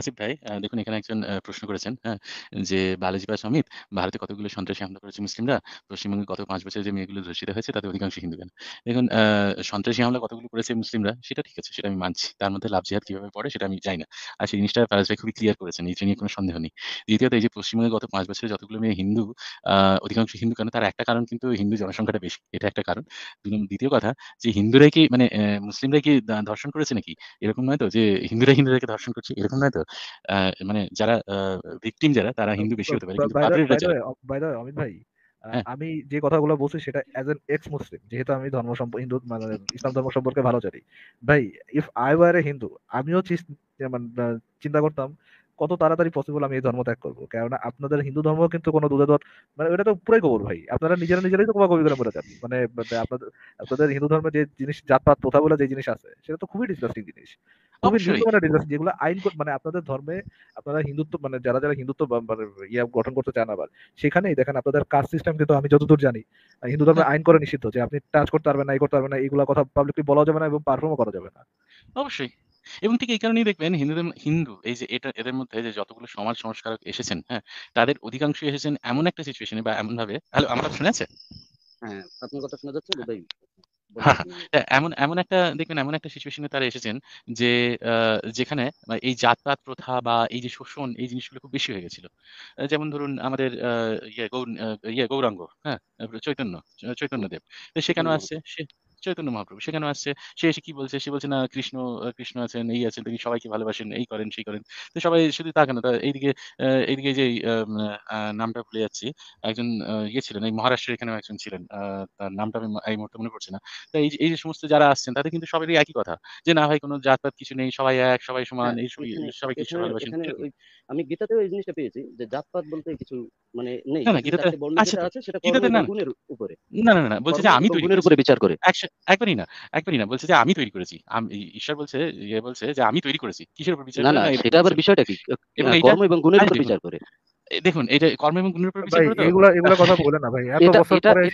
আসিফ ভাই দেখুন এখানে একজন প্রশ্ন করেছেন হ্যাঁ যে ভাই সমিত ভারতে কতগুলো সন্ত্রাসী হামলা করেছে মুসলিমরা পশ্চিমবঙ্গে গত পাঁচ বছরে যে মেয়েগুলো ধর্ষিত হয়েছে তাতে অধিকাংশ হিন্দু কেন দেখুন সন্ত্রাসী হামলা কতগুলো করেছে মুসলিমরা সেটা ঠিক আছে সেটা আমি মানছি তার মধ্যে লাভ জিহাদ কিভাবে পড়ে সেটা আমি চাই না আর সেই জিনিসটা ফারাজ ভাই খুবই ক্লিয়ার করেছেন এই নিয়ে কোনো সন্দেহ নেই দ্বিতীয়ত এই যে পশ্চিমবঙ্গে গত পাঁচ বছরে যতগুলো মেয়ে হিন্দু অধিকাংশ হিন্দু কেন তার একটা কারণ কিন্তু হিন্দু জনসংখ্যাটা বেশি এটা একটা কারণ দ্বিতীয় কথা যে হিন্দুরাই কি মানে মুসলিমরাই কি ধর্ষণ করেছে নাকি এরকম নয় তো যে হিন্দুরা বাইরে হিন্দুদেরকে ধর্ষণ করছে এরকম নয় তো মানে যারা ভিকটিম যারা তারা হিন্দু বেশি হতে পারে কিন্তু অমিত ভাই হ্যাঁ। আমি যে কথাগুলো বলছি সেটা অ্যাজ এন এক্স মুসলিম যেহেতু আমি ধর্ম হিন্দু মানে ইসলাম ধর্ম সম্পর্কে ভালো জানি ভাই if I were a Hindu আমিও মানে, চিন্তা করতাম কত তাড়াতাড়ি পসিবল আমি এই ধর্ম ত্যাগ করবো কেননা আপনাদের হিন্দু ধর্ম কিন্তু কোনো দুধে দর মানে ওটা তো পুরাই গোবর ভাই আপনারা নিজেরা নিজেরাই তো কবি করে বলে যান মানে আপনাদের আপনাদের হিন্দু ধর্মে যে জিনিস জাতপাত প্রথা বলে যে জিনিস আছে সেটা তো খুবই ডিসকাস্টিং জিনিস খুবই ডিসকাস্টিং যেগুলো আইন মানে আপনাদের ধর্মে আপনারা হিন্দুত্ব মানে যারা যারা হিন্দুত্ব মানে ইয়া গঠন করতে চান আবার সেখানেই দেখেন আপনাদের কাস্ট সিস্টেম কিন্তু আমি যতদূর জানি হিন্দু ধর্মে আইন করে নিষিদ্ধ যে আপনি টাচ করতে পারবেন না এই করতে পারবেন না এইগুলো কথা পাবলিকলি বলা যাবে না এবং পারফর্মও করা যাবে না অবশ্যই এবং ঠিক এই কারণেই দেখবেন হিন্দুদের হিন্দু এই যে এটা এদের মধ্যে যে যতগুলো সমাজ সংস্কারক এসেছেন হ্যাঁ তাদের অধিকাংশই এসেছেন এমন একটা সিচুয়েশনে বা এমন ভাবে হ্যালো আমার হ্যাঁ, কথা শোনা হ্যাঁ। এমন এমন একটা দেখবেন এমন একটা সিচুয়েশনে তারা এসেছেন যে যেখানে এই জাতপাত প্রথা বা এই যে শোষণ এই জিনিসগুলো খুব বেশি হয়ে গেছিল যেমন ধরুন আমাদের ইয়ে, ইয়ে গৌরাঙ্গ হ্যাঁ চৈতন্য চৈতন্যদেব তো সেখানেও আছে চৈতন্য মহাপ্রভু সেখানে আসছে সে এসে কি বলছে সে বলছে না কৃষ্ণ কৃষ্ণ আছেন এই আছেন তিনি সবাইকে ভালোবাসেন এই করেন সেই করেন তো সবাই শুধু তা কেন এইদিকে এইদিকে যে নামটা ভুলে যাচ্ছি একজন ইয়ে ছিলেন এই মহারাষ্ট্রের এখানেও একজন ছিলেন তার নামটা আমি এই মুহূর্তে মনে করছি না তো এই এই যে সমস্ত যারা আসছেন তাদের কিন্তু সবারই একই কথা যে না ভাই কোনো জাতপাত কিছু নেই সবাই এক সবাই সমান হ্যাঁ, এই সবাই কিছু ভালোবাসেন আমি গীতাতেও এই জিনিসটা পেয়েছি যে জাতপাত বলতে কিছু মানে নেই না না গীতাতে আচ্ছা, আছে সেটা গুণের উপরে না না না বলছে যে আমি তো গুণের উপরে বিচার করে একবারই না একবারই না বলছে যে আমি তৈরি করেছি আমি ঈশ্বর বলছে ইয়ে বলছে যে আমি তৈরি করেছি কিসের উপর বিচার না না সেটা আবার বিষয়টা কি হ্যাঁ, কর্ম এবং গুণের উপর বিচার করে দেখুন এটা কর্ম এবং গুণের উপর বিচার করে এগুলা এগুলা কথা বলে না ভাই এত বছর পরে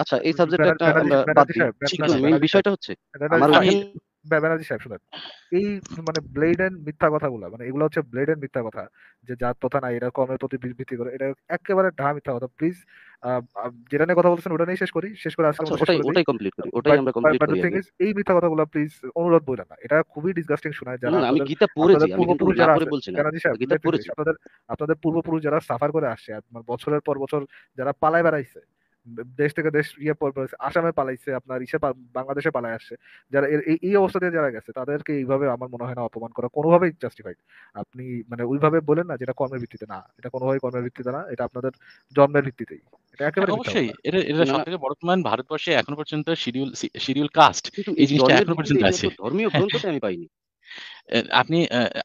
আচ্ছা এই সাবজেক্টটা একটা বিষয়টা হচ্ছে আমার ব্যানার্জি সাহেব শুনেন এই মানে ব্লেড এন্ড মিথ্যা কথাগুলো মানে এগুলো হচ্ছে ব্লেড এন্ড মিথ্যা কথা যে যা তথা নাই এটা কমের প্রতি ভিত্তি করে এটা একেবারে ঢা মিথ্যা কথা প্লিজ যেটা নিয়ে কথা বলছেন ওটা নিয়ে শেষ করি শেষ করে আসলে আচ্ছা, ওটাই ওটাই কমপ্লিট করি ওটাই আমরা কমপ্লিট করি এই মিথ্যা কথাগুলো প্লিজ অনুরোধ বলেন না এটা খুবই ডিসগাস্টিং শোনায় যারা আমি গীতা পড়েছি আমি কিন্তু যারা পড়ে বলছি না গীতা পড়েছি আপনাদের আপনাদের পূর্বপুরুষ যারা সাফার করে আসছে বছরের পর বছর যারা পালায় বেড়াইছে দেশ থেকে দেশ ইয়ে আসামে পালাইছে আপনার ইসে বাংলাদেশে পালাই আসছে যারা এই অবস্থা দিয়ে যারা গেছে তাদেরকে এইভাবে আমার মনে হয় না অপমান করা কোনোভাবেই জাস্টিফাইড আপনি মানে ওইভাবে বলেন না যেটা কর্মের ভিত্তিতে না এটা কোনোভাবে কর্মের ভিত্তিতে না এটা আপনাদের জন্মের ভিত্তিতেই হ্যাঁ, অবশ্যই এটা বর্তমান ভারতবর্ষে এখনো পর্যন্ত শিডিউল শিডিউল কাস্ট এই জিনিসটা এখনো পর্যন্ত আছে ধর্মীয় গ্রন্থটা আমি পাইনি আপনি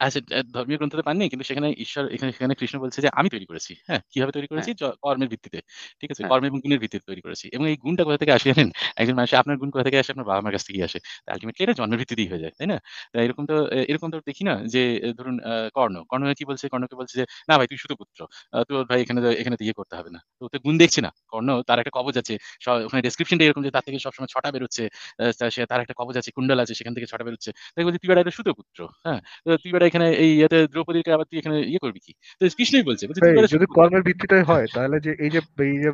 আচ্ছা ধর্মীয় গ্রন্থ তো পাননি কিন্তু সেখানে ঈশ্বর এখানে সেখানে কৃষ্ণ বলছে যে আমি তৈরি করেছি হ্যাঁ কিভাবে তৈরি করেছি হ্যাঁ। কর্মের ভিত্তিতে ঠিক আছে হ্যাঁ। কর্ম এবং গুণের ভিত্তিতে তৈরি করেছি এবং এই গুণটা কোথা থেকে আসে জানেন একজন মানুষ আপনার গুণ কোথা থেকে আসে আপনার বাবা মার কাছ থেকে আসে আলটিমেটলি এটা জন্মের ভিত্তিতেই হয়ে যায় তাই না এরকম তো এরকম তো দেখি না যে ধরুন কর্ণ কর্ণ কি বলছে কর্ণকে বলছে যে না ভাই তুই শুধু পুত্র তোর ভাই এখানে এখানে দিয়ে করতে হবে না তো গুণ দেখছে না কর্ণ তার একটা কবজ আছে ওখানে ডেসক্রিপশনটা এরকম যে তার থেকে সবসময় ছটা বেরোচ্ছে সে তার একটা কবজ আছে কুন্ডল আছে সেখান থেকে ছটা বেরোচ্ছে তাই বলছে তুই একটা শুধু পুত্র হ্যাঁ তুই এখানে এই ইয়েতে দ্রৌপদীকে আবার তুই এখানে ইয়ে করবি কি তো কৃষ্ণই বলছে যদি কর্মের ভিত্তিটাই হয় তাহলে যে এই যে এই যে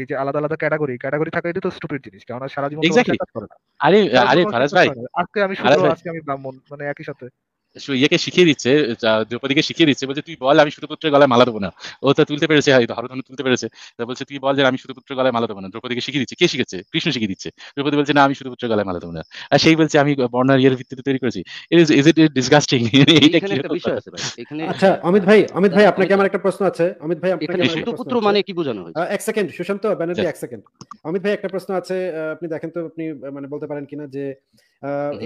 এই যে আলাদা আলাদা ক্যাটাগরি ক্যাটাগরি থাকা এটা তো স্টুপিড জিনিস কারণ সারা জীবন আরে আরে ফারাজ ভাই আজকে আমি শুধু আজকে আমি ব্রাহ্মণ মানে একই সাথে ইয়েকে শিখিয়ে দিচ্ছে দ্রৌপদীকে শিখিয়ে দিচ্ছে বলছে তুই বল আমি সুতপুত্রের গলায় মালা দেবো না ও তো তুলতে পেরেছে হয়তো হরধনু তুলতে পেরেছে বলছে তুই বল যে আমি সুতপুত্রের গলায় মালা দেবো না দ্রৌপদীকে শিখিয়ে দিচ্ছে কে শিখেছে কৃষ্ণ শিখিয়ে দিচ্ছে দ্রৌপদী বলছে না আমি সুতপুত্রের গলায় মালা দেবো না আর সেই বলছে আমি বর্ণার ইয়ের ভিত্তিতে তৈরি করেছি it is is it disgusting এইটা কি বিষয় আছে ভাই আচ্ছা অমিত ভাই অমিত ভাই আপনাকে আমার একটা প্রশ্ন আছে অমিত ভাই আপনাকে সুতপুত্র মানে কি বোঝানো হয় এক সেকেন্ড সুশান্ত ব্যানার্জি এক সেকেন্ড অমিত ভাই একটা প্রশ্ন আছে আপনি দেখেন তো আপনি মানে বলতে পারেন কিনা যে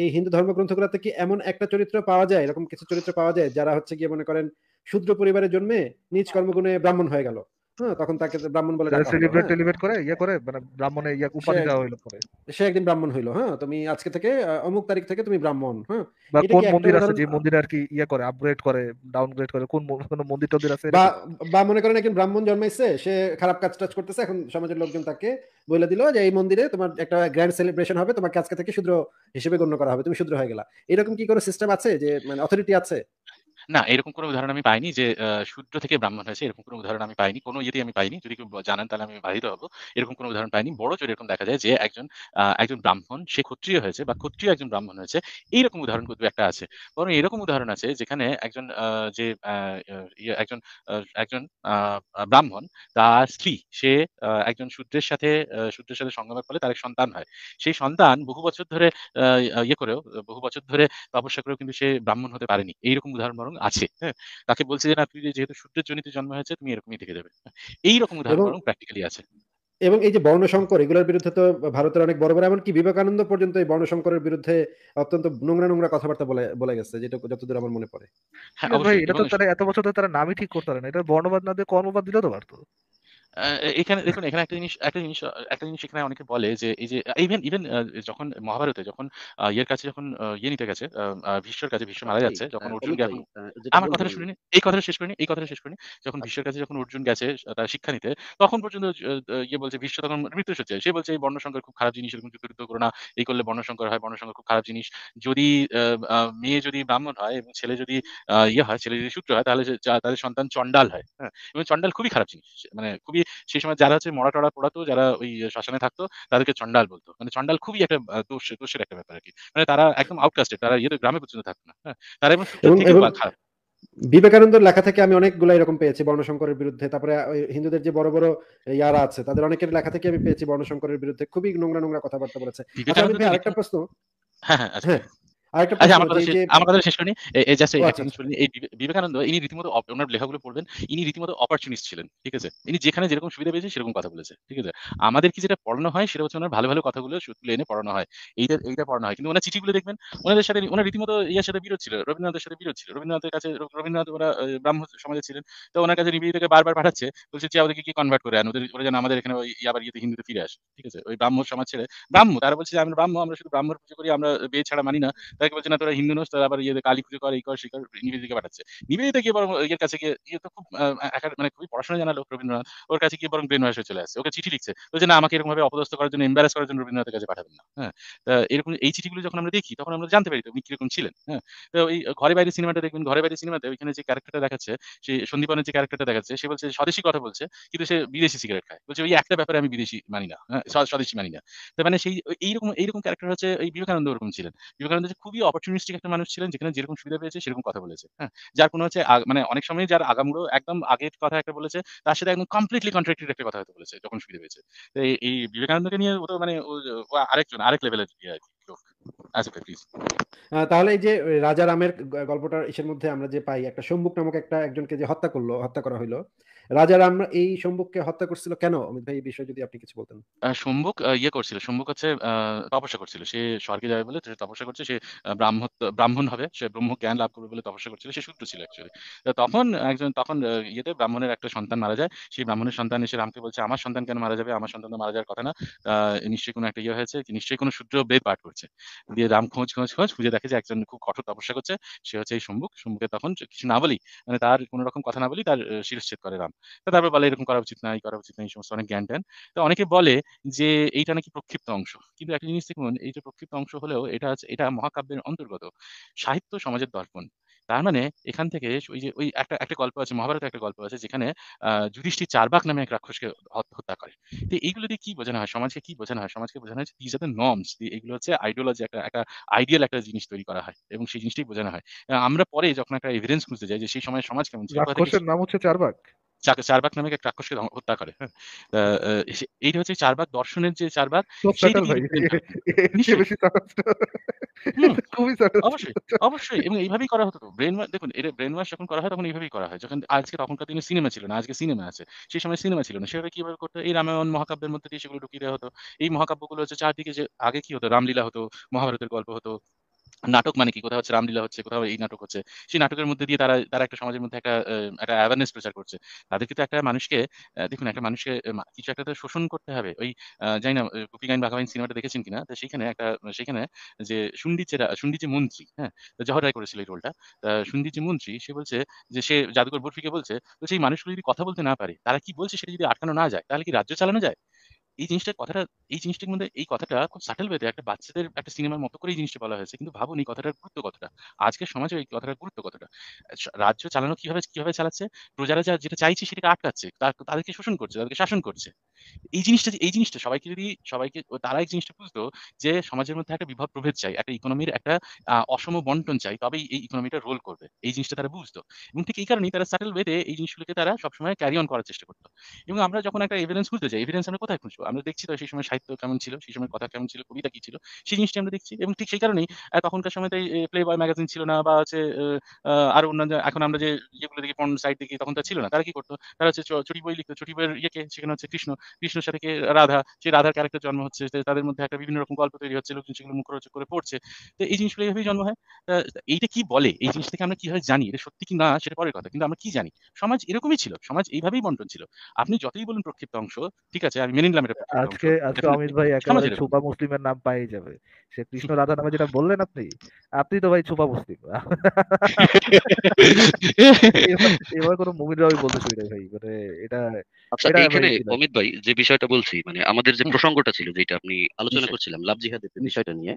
এই হিন্দু ধর্মগ্রন্থগুলোতে কি এমন একটা চরিত্র পাওয়া যায় এরকম কিছু চরিত্র পাওয়া যায় যারা হচ্ছে গিয়ে মনে করেন শূদ্র পরিবারের জন্মে নিজ হ্যাঁ। কর্মগুণে ব্রাহ্মণ হয়ে গেল হ্যাঁ, তখন তাকে ব্রাহ্মণ বলে সেলিব্রেট টেলিব্রেট হ্যাঁ। করে ইয়ে করে মানে ব্রাহ্মণে ইয়া উপাধি দেওয়া হইলো পরে সে একদিন ব্রাহ্মণ হইলো হ্যাঁ তুমি আজকে থেকে অমুক তারিখ থেকে তুমি ব্রাহ্মণ হ্যাঁ কোন মন্দির আছে যে মন্দির আর কি ইয়া করে আপগ্রেড করে ডাউনগ্রেড করে কোন কোন মন্দির টন্দির আছে বা মনে করেন একজন ব্রাহ্মণ জন্মাইছে সে খারাপ কাজ টাজ করতেছে এখন সমাজের লোকজন তাকে বলে দিল যে এই মন্দিরে তোমার একটা গ্র্যান্ড সেলিব্রেশন হবে তোমাকে আজকে থেকে শূদ্র হিসেবে গণ্য করা হবে তুমি শূদ্র হয়ে গেলা এরকম কি কোনো সিস্টেম আছে যে মানে অথরিটি আছে না এরকম কোনো উদাহরণ আমি পাইনি যে শূদ্র থেকে ব্রাহ্মণ হয়েছে এরকম কোনো উদাহরণ আমি পাইনি কোনো যদি আমি পাইনি যদি কেউ জানান তাহলে আমি বাধিত হবো এরকম কোনো উদাহরণ পাইনি বড় জোর এরকম দেখা যায় যে একজন একজন ব্রাহ্মণ সে ক্ষত্রিয় হয়েছে বা ক্ষত্রিয় একজন ব্রাহ্মণ হয়েছে এইরকম উদাহরণ কিন্তু একটা আছে বরং এরকম উদাহরণ আছে যেখানে একজন যে ইয়ে, একজন একজন ব্রাহ্মণ তার স্ত্রী সে একজন শূদ্রের সাথে শূদ্রের সাথে সঙ্গমের ফলে তার এক সন্তান হয় সেই সন্তান বহু বছর ধরে ইয়ে করেও বহু বছর ধরে তপস্যা করেও কিন্তু সে ব্রাহ্মণ হতে পারেনি এইরকম উদাহরণ বরং আছে হ্যাঁ? তাকে বলছে যে না তুই যেহেতু সূর্যের জনিত জন্ম হয়েছে তুমি এরকমই থেকে যাবে এইরকম উদাহরণ প্র্যাকটিক্যালি আছে এবং এই যে বর্ণশঙ্কর এগুলোর বিরুদ্ধে তো ভারতের অনেক বড় বড় এমনকি বিবেকানন্দ পর্যন্ত এই বর্ণশঙ্করের বিরুদ্ধে অত্যন্ত নোংরা নোংরা কথাবার্তা বলে বলে গেছে যেটা যতদূর আমার মনে পড়ে হ্যাঁ, এটা তো তারা এত বছর ধরে তারা নামই ঠিক করতে পারে না এটা বর্ণবাদ না দিয়ে কর্মবাদ দিলেও তো পারতো এখানে দেখুন এখানে একটা জিনিস একটা জিনিস একটা জিনিস এখানে অনেকে বলে যে এই যে ইভেন ইভেন যখন মহাভারতে যখন ইয়ের কাছে যখন ইয়ে নিতে গেছে ভীষ্মর কাছে ভীষ্ম মারা যাচ্ছে যখন হ্যাঁ, অর্জুন গেল হ্যাঁ, আমার কথাটা শুনিনি এই কথাটা শেষ করিনি এই কথাটা শেষ করিনি যখন আচ্ছা। ভীষ্মর কাছে যখন অর্জুন গেছে তার শিক্ষা নিতে তখন পর্যন্ত ইয়ে বলছে ভীষ্ম তখন মৃত্যু সচ্ছে সে বলছে এই বর্ণসংকর খুব খারাপ জিনিস এরকম যুক্তিযুক্ত করো না এই করলে বর্ণসংকর হয় বর্ণসংকর খুব খারাপ জিনিস যদি মেয়ে যদি ব্রাহ্মণ হয় এবং ছেলে যদি ইয়ে হয় ছেলে যদি সূত্র হয় তাহলে তাদের সন্তান চন্ডাল হয় হ্যাঁ এবং চন্ডাল খুবই খারাপ জিনিস মানে খুবই সেই সময় যারা হচ্ছে মরা টরা পড়াতো যারা ওই শাসনে থাকতো তাদেরকে চন্ডাল বলতো মানে চন্ডাল খুবই একটা দোষের দোষের একটা ব্যাপার আর কি মানে তারা একদম আউটকাস্টেড তারা ইয়ে গ্রামে পর্যন্ত থাকতো না হ্যাঁ তারা এবং বিবেকানন্দর লেখা থেকে আমি অনেকগুলো এরকম পেয়েছি বর্ণশঙ্করের বিরুদ্ধে তারপরে হিন্দুদের যে বড় বড় ইয়ারা আছে তাদের অনেকের লেখা থেকে আমি পেয়েছি বর্ণশঙ্করের বিরুদ্ধে খুবই নোংরা নোংরা কথাবার্তা বলেছে আচ্ছা আমি আরেকটা প্রশ্ন হ্যাঁ হ্যাঁ, আচ্ছা। হ্যাঁ। আচ্ছা, আচ্ছা, আমাদের কি যেটা পড়ানো হয় সেটা হচ্ছে ভালো ভালো কথাগুলো এনে পড়ানো হয় এইটা এইটা পড়ানো হয় কিন্তু ওনার চিঠিগুলো দেখবেন ওনাদের সাথে ওনার রীতিমতো ইয়ার সাথে বিরোধ ছিল রবীন্দ্রনাথের সাথে বিরোধ ছিল রবীন্দ্রনাথের কাছে রবীন্দ্রনাথ ওরা ব্রাহ্ম সমাজে ছিলেন তো ওনার কাছে নিবেদিতাকে বারবার পাঠাচ্ছে বলছে যে ওদেরকে কি কনভার্ট করে আন ওদের ওরা যেন আমাদের এখানে ওই আবার ইয়েতে হিন্দুতে ফিরে আসে ঠিক আছে ওই ব্রাহ্ম সমাজ ছেড়ে ব্রাহ্ম তারা বলছে যে আমরা ব্রাহ্ম আমরা শুধু ব্রাহ্মর পুজো করি আমরা বেয়ে ছাড়া মানি না তাকে বলছে না তোরা হিন্দু নস তারা আবার ইয়ে কালী পুজো কর এই কর সেই নিবেদিকে পাঠাচ্ছে নিবেদিতা গিয়ে বরং ইয়ের কাছে গিয়ে ইয়ে তো খুব মানে খুবই পড়াশোনা জানা লোক রবীন্দ্রনাথ ওর কাছে গিয়ে বরং ব্রেন হয়ে চলে আসে ওকে চিঠি লিখছে বলছে না আমাকে এরকম ভাবে অপদস্থ করার জন্য এম্বারেস করার জন্য রবীন্দ্রনাথের কাছে পাঠাবেন না হ্যাঁ এরকম এই চিঠিগুলো যখন আমরা দেখি তখন আমরা জানতে পারি উনি কিরকম ছিলেন হ্যাঁ তো এই ঘরে বাইরে সিনেমাটা দেখবেন ঘরে বাইরে সিনেমাতে ওইখানে যে ক্যারেক্টারটা দেখাচ্ছে সেই সন্দীপনের যে ক্যারেক্টারটা দেখাচ্ছে সে বলছে স্বদেশি কথা বলছে কিন্তু সে বিদেশি সিগারেট খায় বলছে ওই একটা ব্যাপারে আমি বিদেশি মানি না হ্যাঁ স্বদেশি মানি না তো মানে সেই এইরকম এইরকম ক্যারেক্টার হচ্ছে এই বিবেকানন্দ ওরকম ছিলেন বিবেকানন্দ খুব খুবই অপরচুনিস্টিক একটা মানুষ ছিলেন যেখানে যেরকম সুবিধা পেয়েছে সেরকম কথা বলেছে হ্যাঁ যার কোনো হচ্ছে মানে অনেক সময় যার আগামগুলো একদম আগের কথা একটা বলেছে তার সাথে একদম কমপ্লিটলি কন্ট্রাক্টেড একটা কথা হয়তো বলেছে যখন সুবিধা পেয়েছে এই বিবেকানন্দকে নিয়ে ও তো মানে ও আরেকজন আরেক লেভেলের ইয়ে আর কি চোখ আচ্ছা প্লিজ তাহলে এই যে রাজা রামের গল্পটার ইসের মধ্যে আমরা যে পাই একটা সম্মুখ নামক একটা একজনকে যে হত্যা করলো হত্যা করা হইলো রাজা রাম এই হত্যা করছিল কেন অমিত ভাই এই বিষয়ে যদি আপনি কিছু বলতেন ইয়ে করছিল হচ্ছে তপস্যা করছিল সে স্বর্গে যাবে বলে সে তপস্যা করছে সে ব্রাহ্মণ হবে সে ব্রহ্ম জ্ঞান লাভ করবে বলে তপস্যা করছিল সে শূদ্র ছিল অ্যাকচুয়ালি তখন একজন তখন ইয়েতে ব্রাহ্মণের একটা সন্তান মারা যায় সেই ব্রাহ্মণের সন্তান এসে রামকে বলছে আমার সন্তান কেন মারা যাবে আমার সন্তান মারা যাওয়ার কথা না নিশ্চয়ই কোনো একটা ইয়ে হয়েছে নিশ্চয়ই কোনো সূত্র বেদ পাঠ করছে হচ্ছে দিয়ে রাম খোঁজ খোঁজ খোঁজ খুঁজে দেখে যে একজন খুব কঠোর তপস্যা করছে সে হচ্ছে এই সম্মুখ সম্মুখে তখন কিছু না বলি মানে তার কোনো রকম কথা না বলি তার শিরশ্চেদ করে রাম তারপর বলে এরকম করা উচিত না এই করা উচিত না এই সমস্ত অনেক জ্ঞান ট্যান তো অনেকে বলে যে এইটা নাকি প্রক্ষিপ্ত অংশ কিন্তু একটা জিনিস দেখুন এইটা প্রক্ষিপ্ত অংশ হলেও এটা এটা মহাকাব্যের অন্তর্গত সাহিত্য সমাজের দর্পণ তার মানে এখান থেকে ওই যে ওই একটা একটা গল্প আছে মহাভারতের একটা গল্প আছে যেখানে যুধিষ্ঠির চারবাক নামে এক রাক্ষসকে হত্যা করে তো এইগুলো দিয়ে কি বোঝানো হয় সমাজকে কি বোঝানো হয় সমাজকে বোঝানো হয় দিজ আর নর্মস এগুলো হচ্ছে আইডিওলজি একটা একটা আইডিয়াল একটা জিনিস তৈরি করা হয় এবং সেই জিনিসটাই বোঝানো হয় আমরা পরে যখন একটা এভিডেন্স খুঁজতে যাই যে সেই সময় সমাজ কেমন ছিল নাম হচ্ছে চারবাক চারবাক নামে এক রাক্ষসকে হত্যা করে এইটা হচ্ছে চারবাক দর্শনের যে চারবাক খুবই অবশ্যই অবশ্যই এবং এইভাবেই করা হতো ব্রেন দেখুন এটা ব্রেন ওয়াশ যখন করা হয় তখন এইভাবেই করা হয় যখন আজকে তখনকার দিনে সিনেমা ছিল না আজকে সিনেমা আছে সেই সময় সিনেমা ছিল না সেভাবে কিভাবে করতো এই রামায়ণ মহাকাব্যের মধ্যে দিয়ে সেগুলো ঢুকিয়ে দেওয়া হতো এই মহাকাব্যগুলো হচ্ছে চারদিকে যে আগে কি হতো রামলীলা হতো মহাভারতের গল্প হতো নাটক মানে কি কোথাও হচ্ছে রামলীলা হচ্ছে কোথাও এই নাটক হচ্ছে সেই নাটকের মধ্যে দিয়ে তারা তারা একটা সমাজের মধ্যে একটা একটা অ্যাওয়ারনেস প্রচার করছে তাদেরকে তো একটা মানুষকে দেখুন একটা মানুষকে কিছু একটা তো শোষণ করতে হবে ওই জানি না কপি গাইন বাঘাবাইন সিনেমাটা দেখেছেন কিনা তো সেখানে একটা সেখানে যে সুন্ডিচে সুন্ডিচে মন্ত্রী হ্যাঁ জহর রায় করেছিল এই রোলটা সুন্ডিচে মন্ত্রী সে বলছে যে সে জাদুকর বরফিকে বলছে তো সেই মানুষগুলো যদি কথা বলতে না পারে তারা কি বলছে সেটা যদি আটকানো না যায় তাহলে কি রাজ্য চালানো যায় এই জিনিসটা কথাটা এই জিনিসটার মধ্যে এই কথাটা খুব সাটেল বেদে একটা বাচ্চাদের একটা সিনেমার মতো করে এই জিনিসটা বলা হয়েছে কিন্তু ভাবুন এই কথাটার গুরুত্ব কতটা আজকের সমাজে এই কথাটার গুরুত্ব কতটা রাজ্য চালানো কিভাবে কিভাবে চালাচ্ছে প্রজারা যা যেটা চাইছে সেটাকে আটকাচ্ছে তাদেরকে শোষণ করছে তাদেরকে শাসন করছে এই জিনিসটা এই জিনিসটা সবাইকে যদি সবাইকে তারা এই জিনিসটা বুঝতো যে সমাজের মধ্যে একটা বিভাগ প্রভেদ চাই একটা ইকোনমির একটা অসম বন্টন চাই তবেই এই ইকোনমিটা রোল করবে এই জিনিসটা তারা বুঝতো এবং ঠিক এই কারণেই তারা সাটেল ওয়েতে এই জিনিসগুলোকে তারা সবসময় ক্যারি অন করার চেষ্টা করতো এবং আমরা যখন একটা এভিডেন্স খুঁজতে যাই এভিডেন্স আমরা কোথায় খুঁজবো আমরা দেখছি তো সেই সময় সাহিত্য কেমন ছিল সেই সময় কথা কেমন ছিল কবিতা কি ছিল সেই জিনিসটা আমরা দেখছি এবং ঠিক সেই কারণেই তখনকার সময় তাই প্লে বয় ম্যাগাজিন ছিল না বা হচ্ছে আরো অন্যান্য এখন আমরা যে ইয়েগুলো দেখি পণ্য সাইট দেখি তখন তা ছিল না তারা কি করতো তারা হচ্ছে চটি বই লিখতো চটি বইয়ের ইয়েকে সেখানে হচ্ছে কৃষ্ণ কৃষ্ণর সাথে রাধা সেই রাধার ক্যারেক্টার জন্ম হচ্ছে তাদের মধ্যে একটা বিভিন্ন রকম গল্প তৈরি হচ্ছে লোকজন সেগুলো মুখরোচক করে পড়ছে তো এই জিনিসগুলো এইভাবেই জন্ম হয় এইটা কি বলে এই জিনিস থেকে আমরা কিভাবে জানি এটা সত্যি কি না সেটা পরের কথা কিন্তু আমরা কি জানি সমাজ এরকমই ছিল সমাজ এইভাবেই বন্টন ছিল আপনি যতই বলুন প্রক্ষিপ্ত অংশ ঠিক আছে আমি মেনে নিলাম এটা আজকে আজকে অমিত ভাই একেবারে ছোপা মুসলিমের নাম পাই যাবে সে কৃষ্ণ রাধা নামে যেটা বললেন আপনি আপনি তো ভাই ছোপা মুসলিম এবার কোনো মুমির ভাই বলতে চাই ভাই মানে এটা আচ্ছা এইখানে অমিত ভাই যে বিষয়টা বলছি মানে আমাদের যে প্রসঙ্গটা ছিল যেটা আপনি আলোচনা করছিলাম লাভ জিহাদের বিষয়টা নিয়ে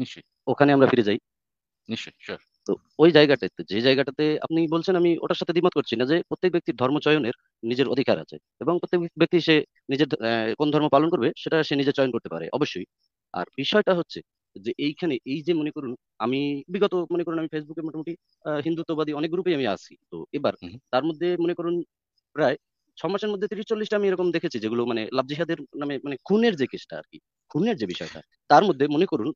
নিশ্চয় ওখানে আমরা ফিরে যাই নিশ্চয়ই তো ওই জায়গাটাতে যে জায়গাটাতে আপনি বলছেন আমি ওটার সাথে দ্বিমত করছি না যে প্রত্যেক ব্যক্তির ধর্ম চয়নের নিজের অধিকার আছে এবং প্রত্যেক ব্যক্তি সে নিজের কোন ধর্ম পালন করবে সেটা সে নিজে চয়ন করতে পারে অবশ্যই আর বিষয়টা হচ্ছে যে এইখানে এই যে মনে করুন আমি বিগত মনে করুন আমি ফেসবুকে মোটামুটি হিন্দুত্ববাদী অনেক গ্রুপে আমি আছি তো এবার তার মধ্যে মনে করুন প্রায় ছমাসের মাসের মধ্যে তিরিশ চল্লিশটা আমি এরকম দেখেছি যেগুলো মানে জিহাদের নামে মানে খুনের যে কেসটা আর কি খুনের যে বিষয়টা তার মধ্যে মনে করুন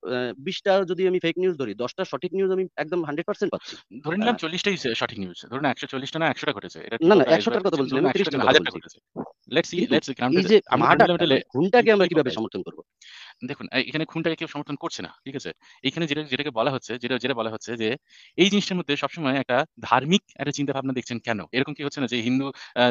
বিশটা যদি আমি ফেক নিউজ ধরি দশটা সঠিক নিউজ আমি একদম হান্ড্রেড পার্সেন্ট পাচ্ছি ধরে নিলাম চল্লিশটাই সঠিক নিউজ ধরুন একশো চল্লিশটা না একশোটা ঘটেছে না না একশোটার কথা বলছি আমি ঘটেছে লেটস সি লেটস এই যে মানে খুনটাকে আমরা কিভাবে সমর্থন করবো দেখুন এখানে খুনটাকে কেউ সমর্থন করছে না ঠিক আছে এখানে যেটা যেটাকে বলা হচ্ছে যেটা যেটা বলা হচ্ছে যে এই জিনিসটার মধ্যে সবসময় একটা ধার্মিক একটা চিন্তা ভাবনা দেখছেন কেন এরকম কি হচ্ছে না যে হিন্দু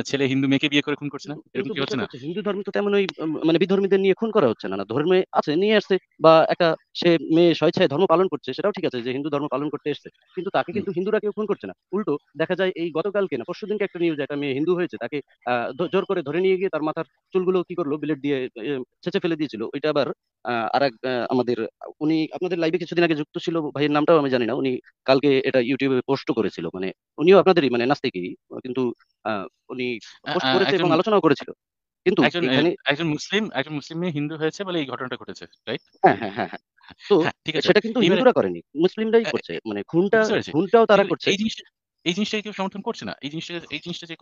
ছেলে হিন্দু মেয়েকে বিয়ে করে খুন করছে না এরকম কি হচ্ছে না হিন্দু ধর্ম তো তেমন ওই মানে বিধর্মীদের নিয়ে খুন করা হচ্ছে না না ধর্মে আছে নিয়ে আসছে বা একটা সে মেয়ে স্বেচ্ছায় ধর্ম পালন করছে সেটাও ঠিক আছে যে হিন্দু ধর্ম পালন করতে এসছে কিন্তু তাকে কিন্তু হিন্দুরা কেউ খুন করছে না উল্টো দেখা যায় এই গতকালকে না পরশু দিনকে একটা নিউজ একটা মেয়ে হিন্দু হয়েছে তাকে জোর করে ধরে নিয়ে গিয়ে তার মাথার চুলগুলো কি করলো বিলেট দিয়ে ছেঁচে ফেলে দিয়েছিল ওইটা আবার আর এক আমাদের উনি আপনাদের লাইভে কিছুদিন আগে যুক্ত ছিল ভাইয়ের নামটাও আমি জানি না উনি কালকে এটা ইউটিউবে পোস্ট করেছিল মানে উনিও আপনাদেরই মানে নাস্তিকই কিন্তু উনি পোস্ট করেছে এবং আলোচনাও করেছিল কিন্তু একজন মুসলিম একজন মুসলিম মেয়ে হিন্দু হয়েছে বলে এই ঘটনাটা ঘটেছে রাইট হ্যাঁ, হ্যাঁ হ্যাঁ হ্যাঁ তো হ্যাঁ, সেটা কিন্তু হিন্দুরা করেনি মুসলিমরাই করছে মানে খুনটা খুনটাও তারা করছে এই কেউ সমর্থন করছে না এই জিনিসটা এই জিনিসটা যে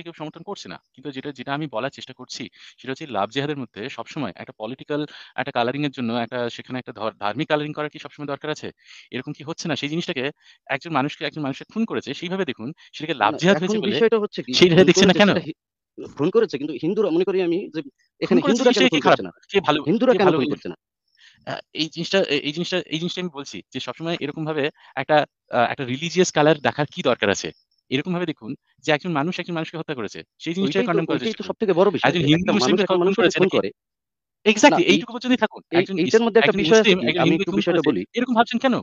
এই কেউ সমর্থন করছে না কিন্তু যেটা যেটা আমি বলার চেষ্টা করছি সেটা হচ্ছে লাভ জেহাদের মধ্যে সবসময় একটা পলিটিক্যাল একটা কালারিং এর জন্য একটা সেখানে একটা ধার্মিক কালারিং করার কি সবসময় দরকার আছে এরকম কি হচ্ছে না সেই জিনিসটাকে একজন মানুষকে একজন মানুষের খুন করেছে সেইভাবে দেখুন সেটাকে লাভ জেহাদ হয়েছে বলে সেটা হচ্ছে কি সেটা দেখছে না কেন ভুল করেছে কিন্তু হিন্দুরা মনে করি আমি যে এখানে হিন্দুরা কেন করছে না ভালো হিন্দুরা কেন ভুল করছে না এই জিনিসটা এই জিনিসটা এই জিনিসটা আমি বলছি যে সবসময় এরকম ভাবে একটা একটা রিলিজিয়াস কালার দেখার কি দরকার আছে এরকম ভাবে দেখুন যে একজন মানুষ একজন মানুষকে হত্যা করেছে সেই জিনিসটা কন্ডেম করেছে এটা সবথেকে বড় বিষয় একজন হিন্দু মুসলিম খুন করেছে করে এক্স্যাক্টলি এইটুকু পর্যন্তই থাকুন একজন এইটার মধ্যে একটা বিষয় আমি একটু বিষয়টা বলি এরকম ভাবছেন কেন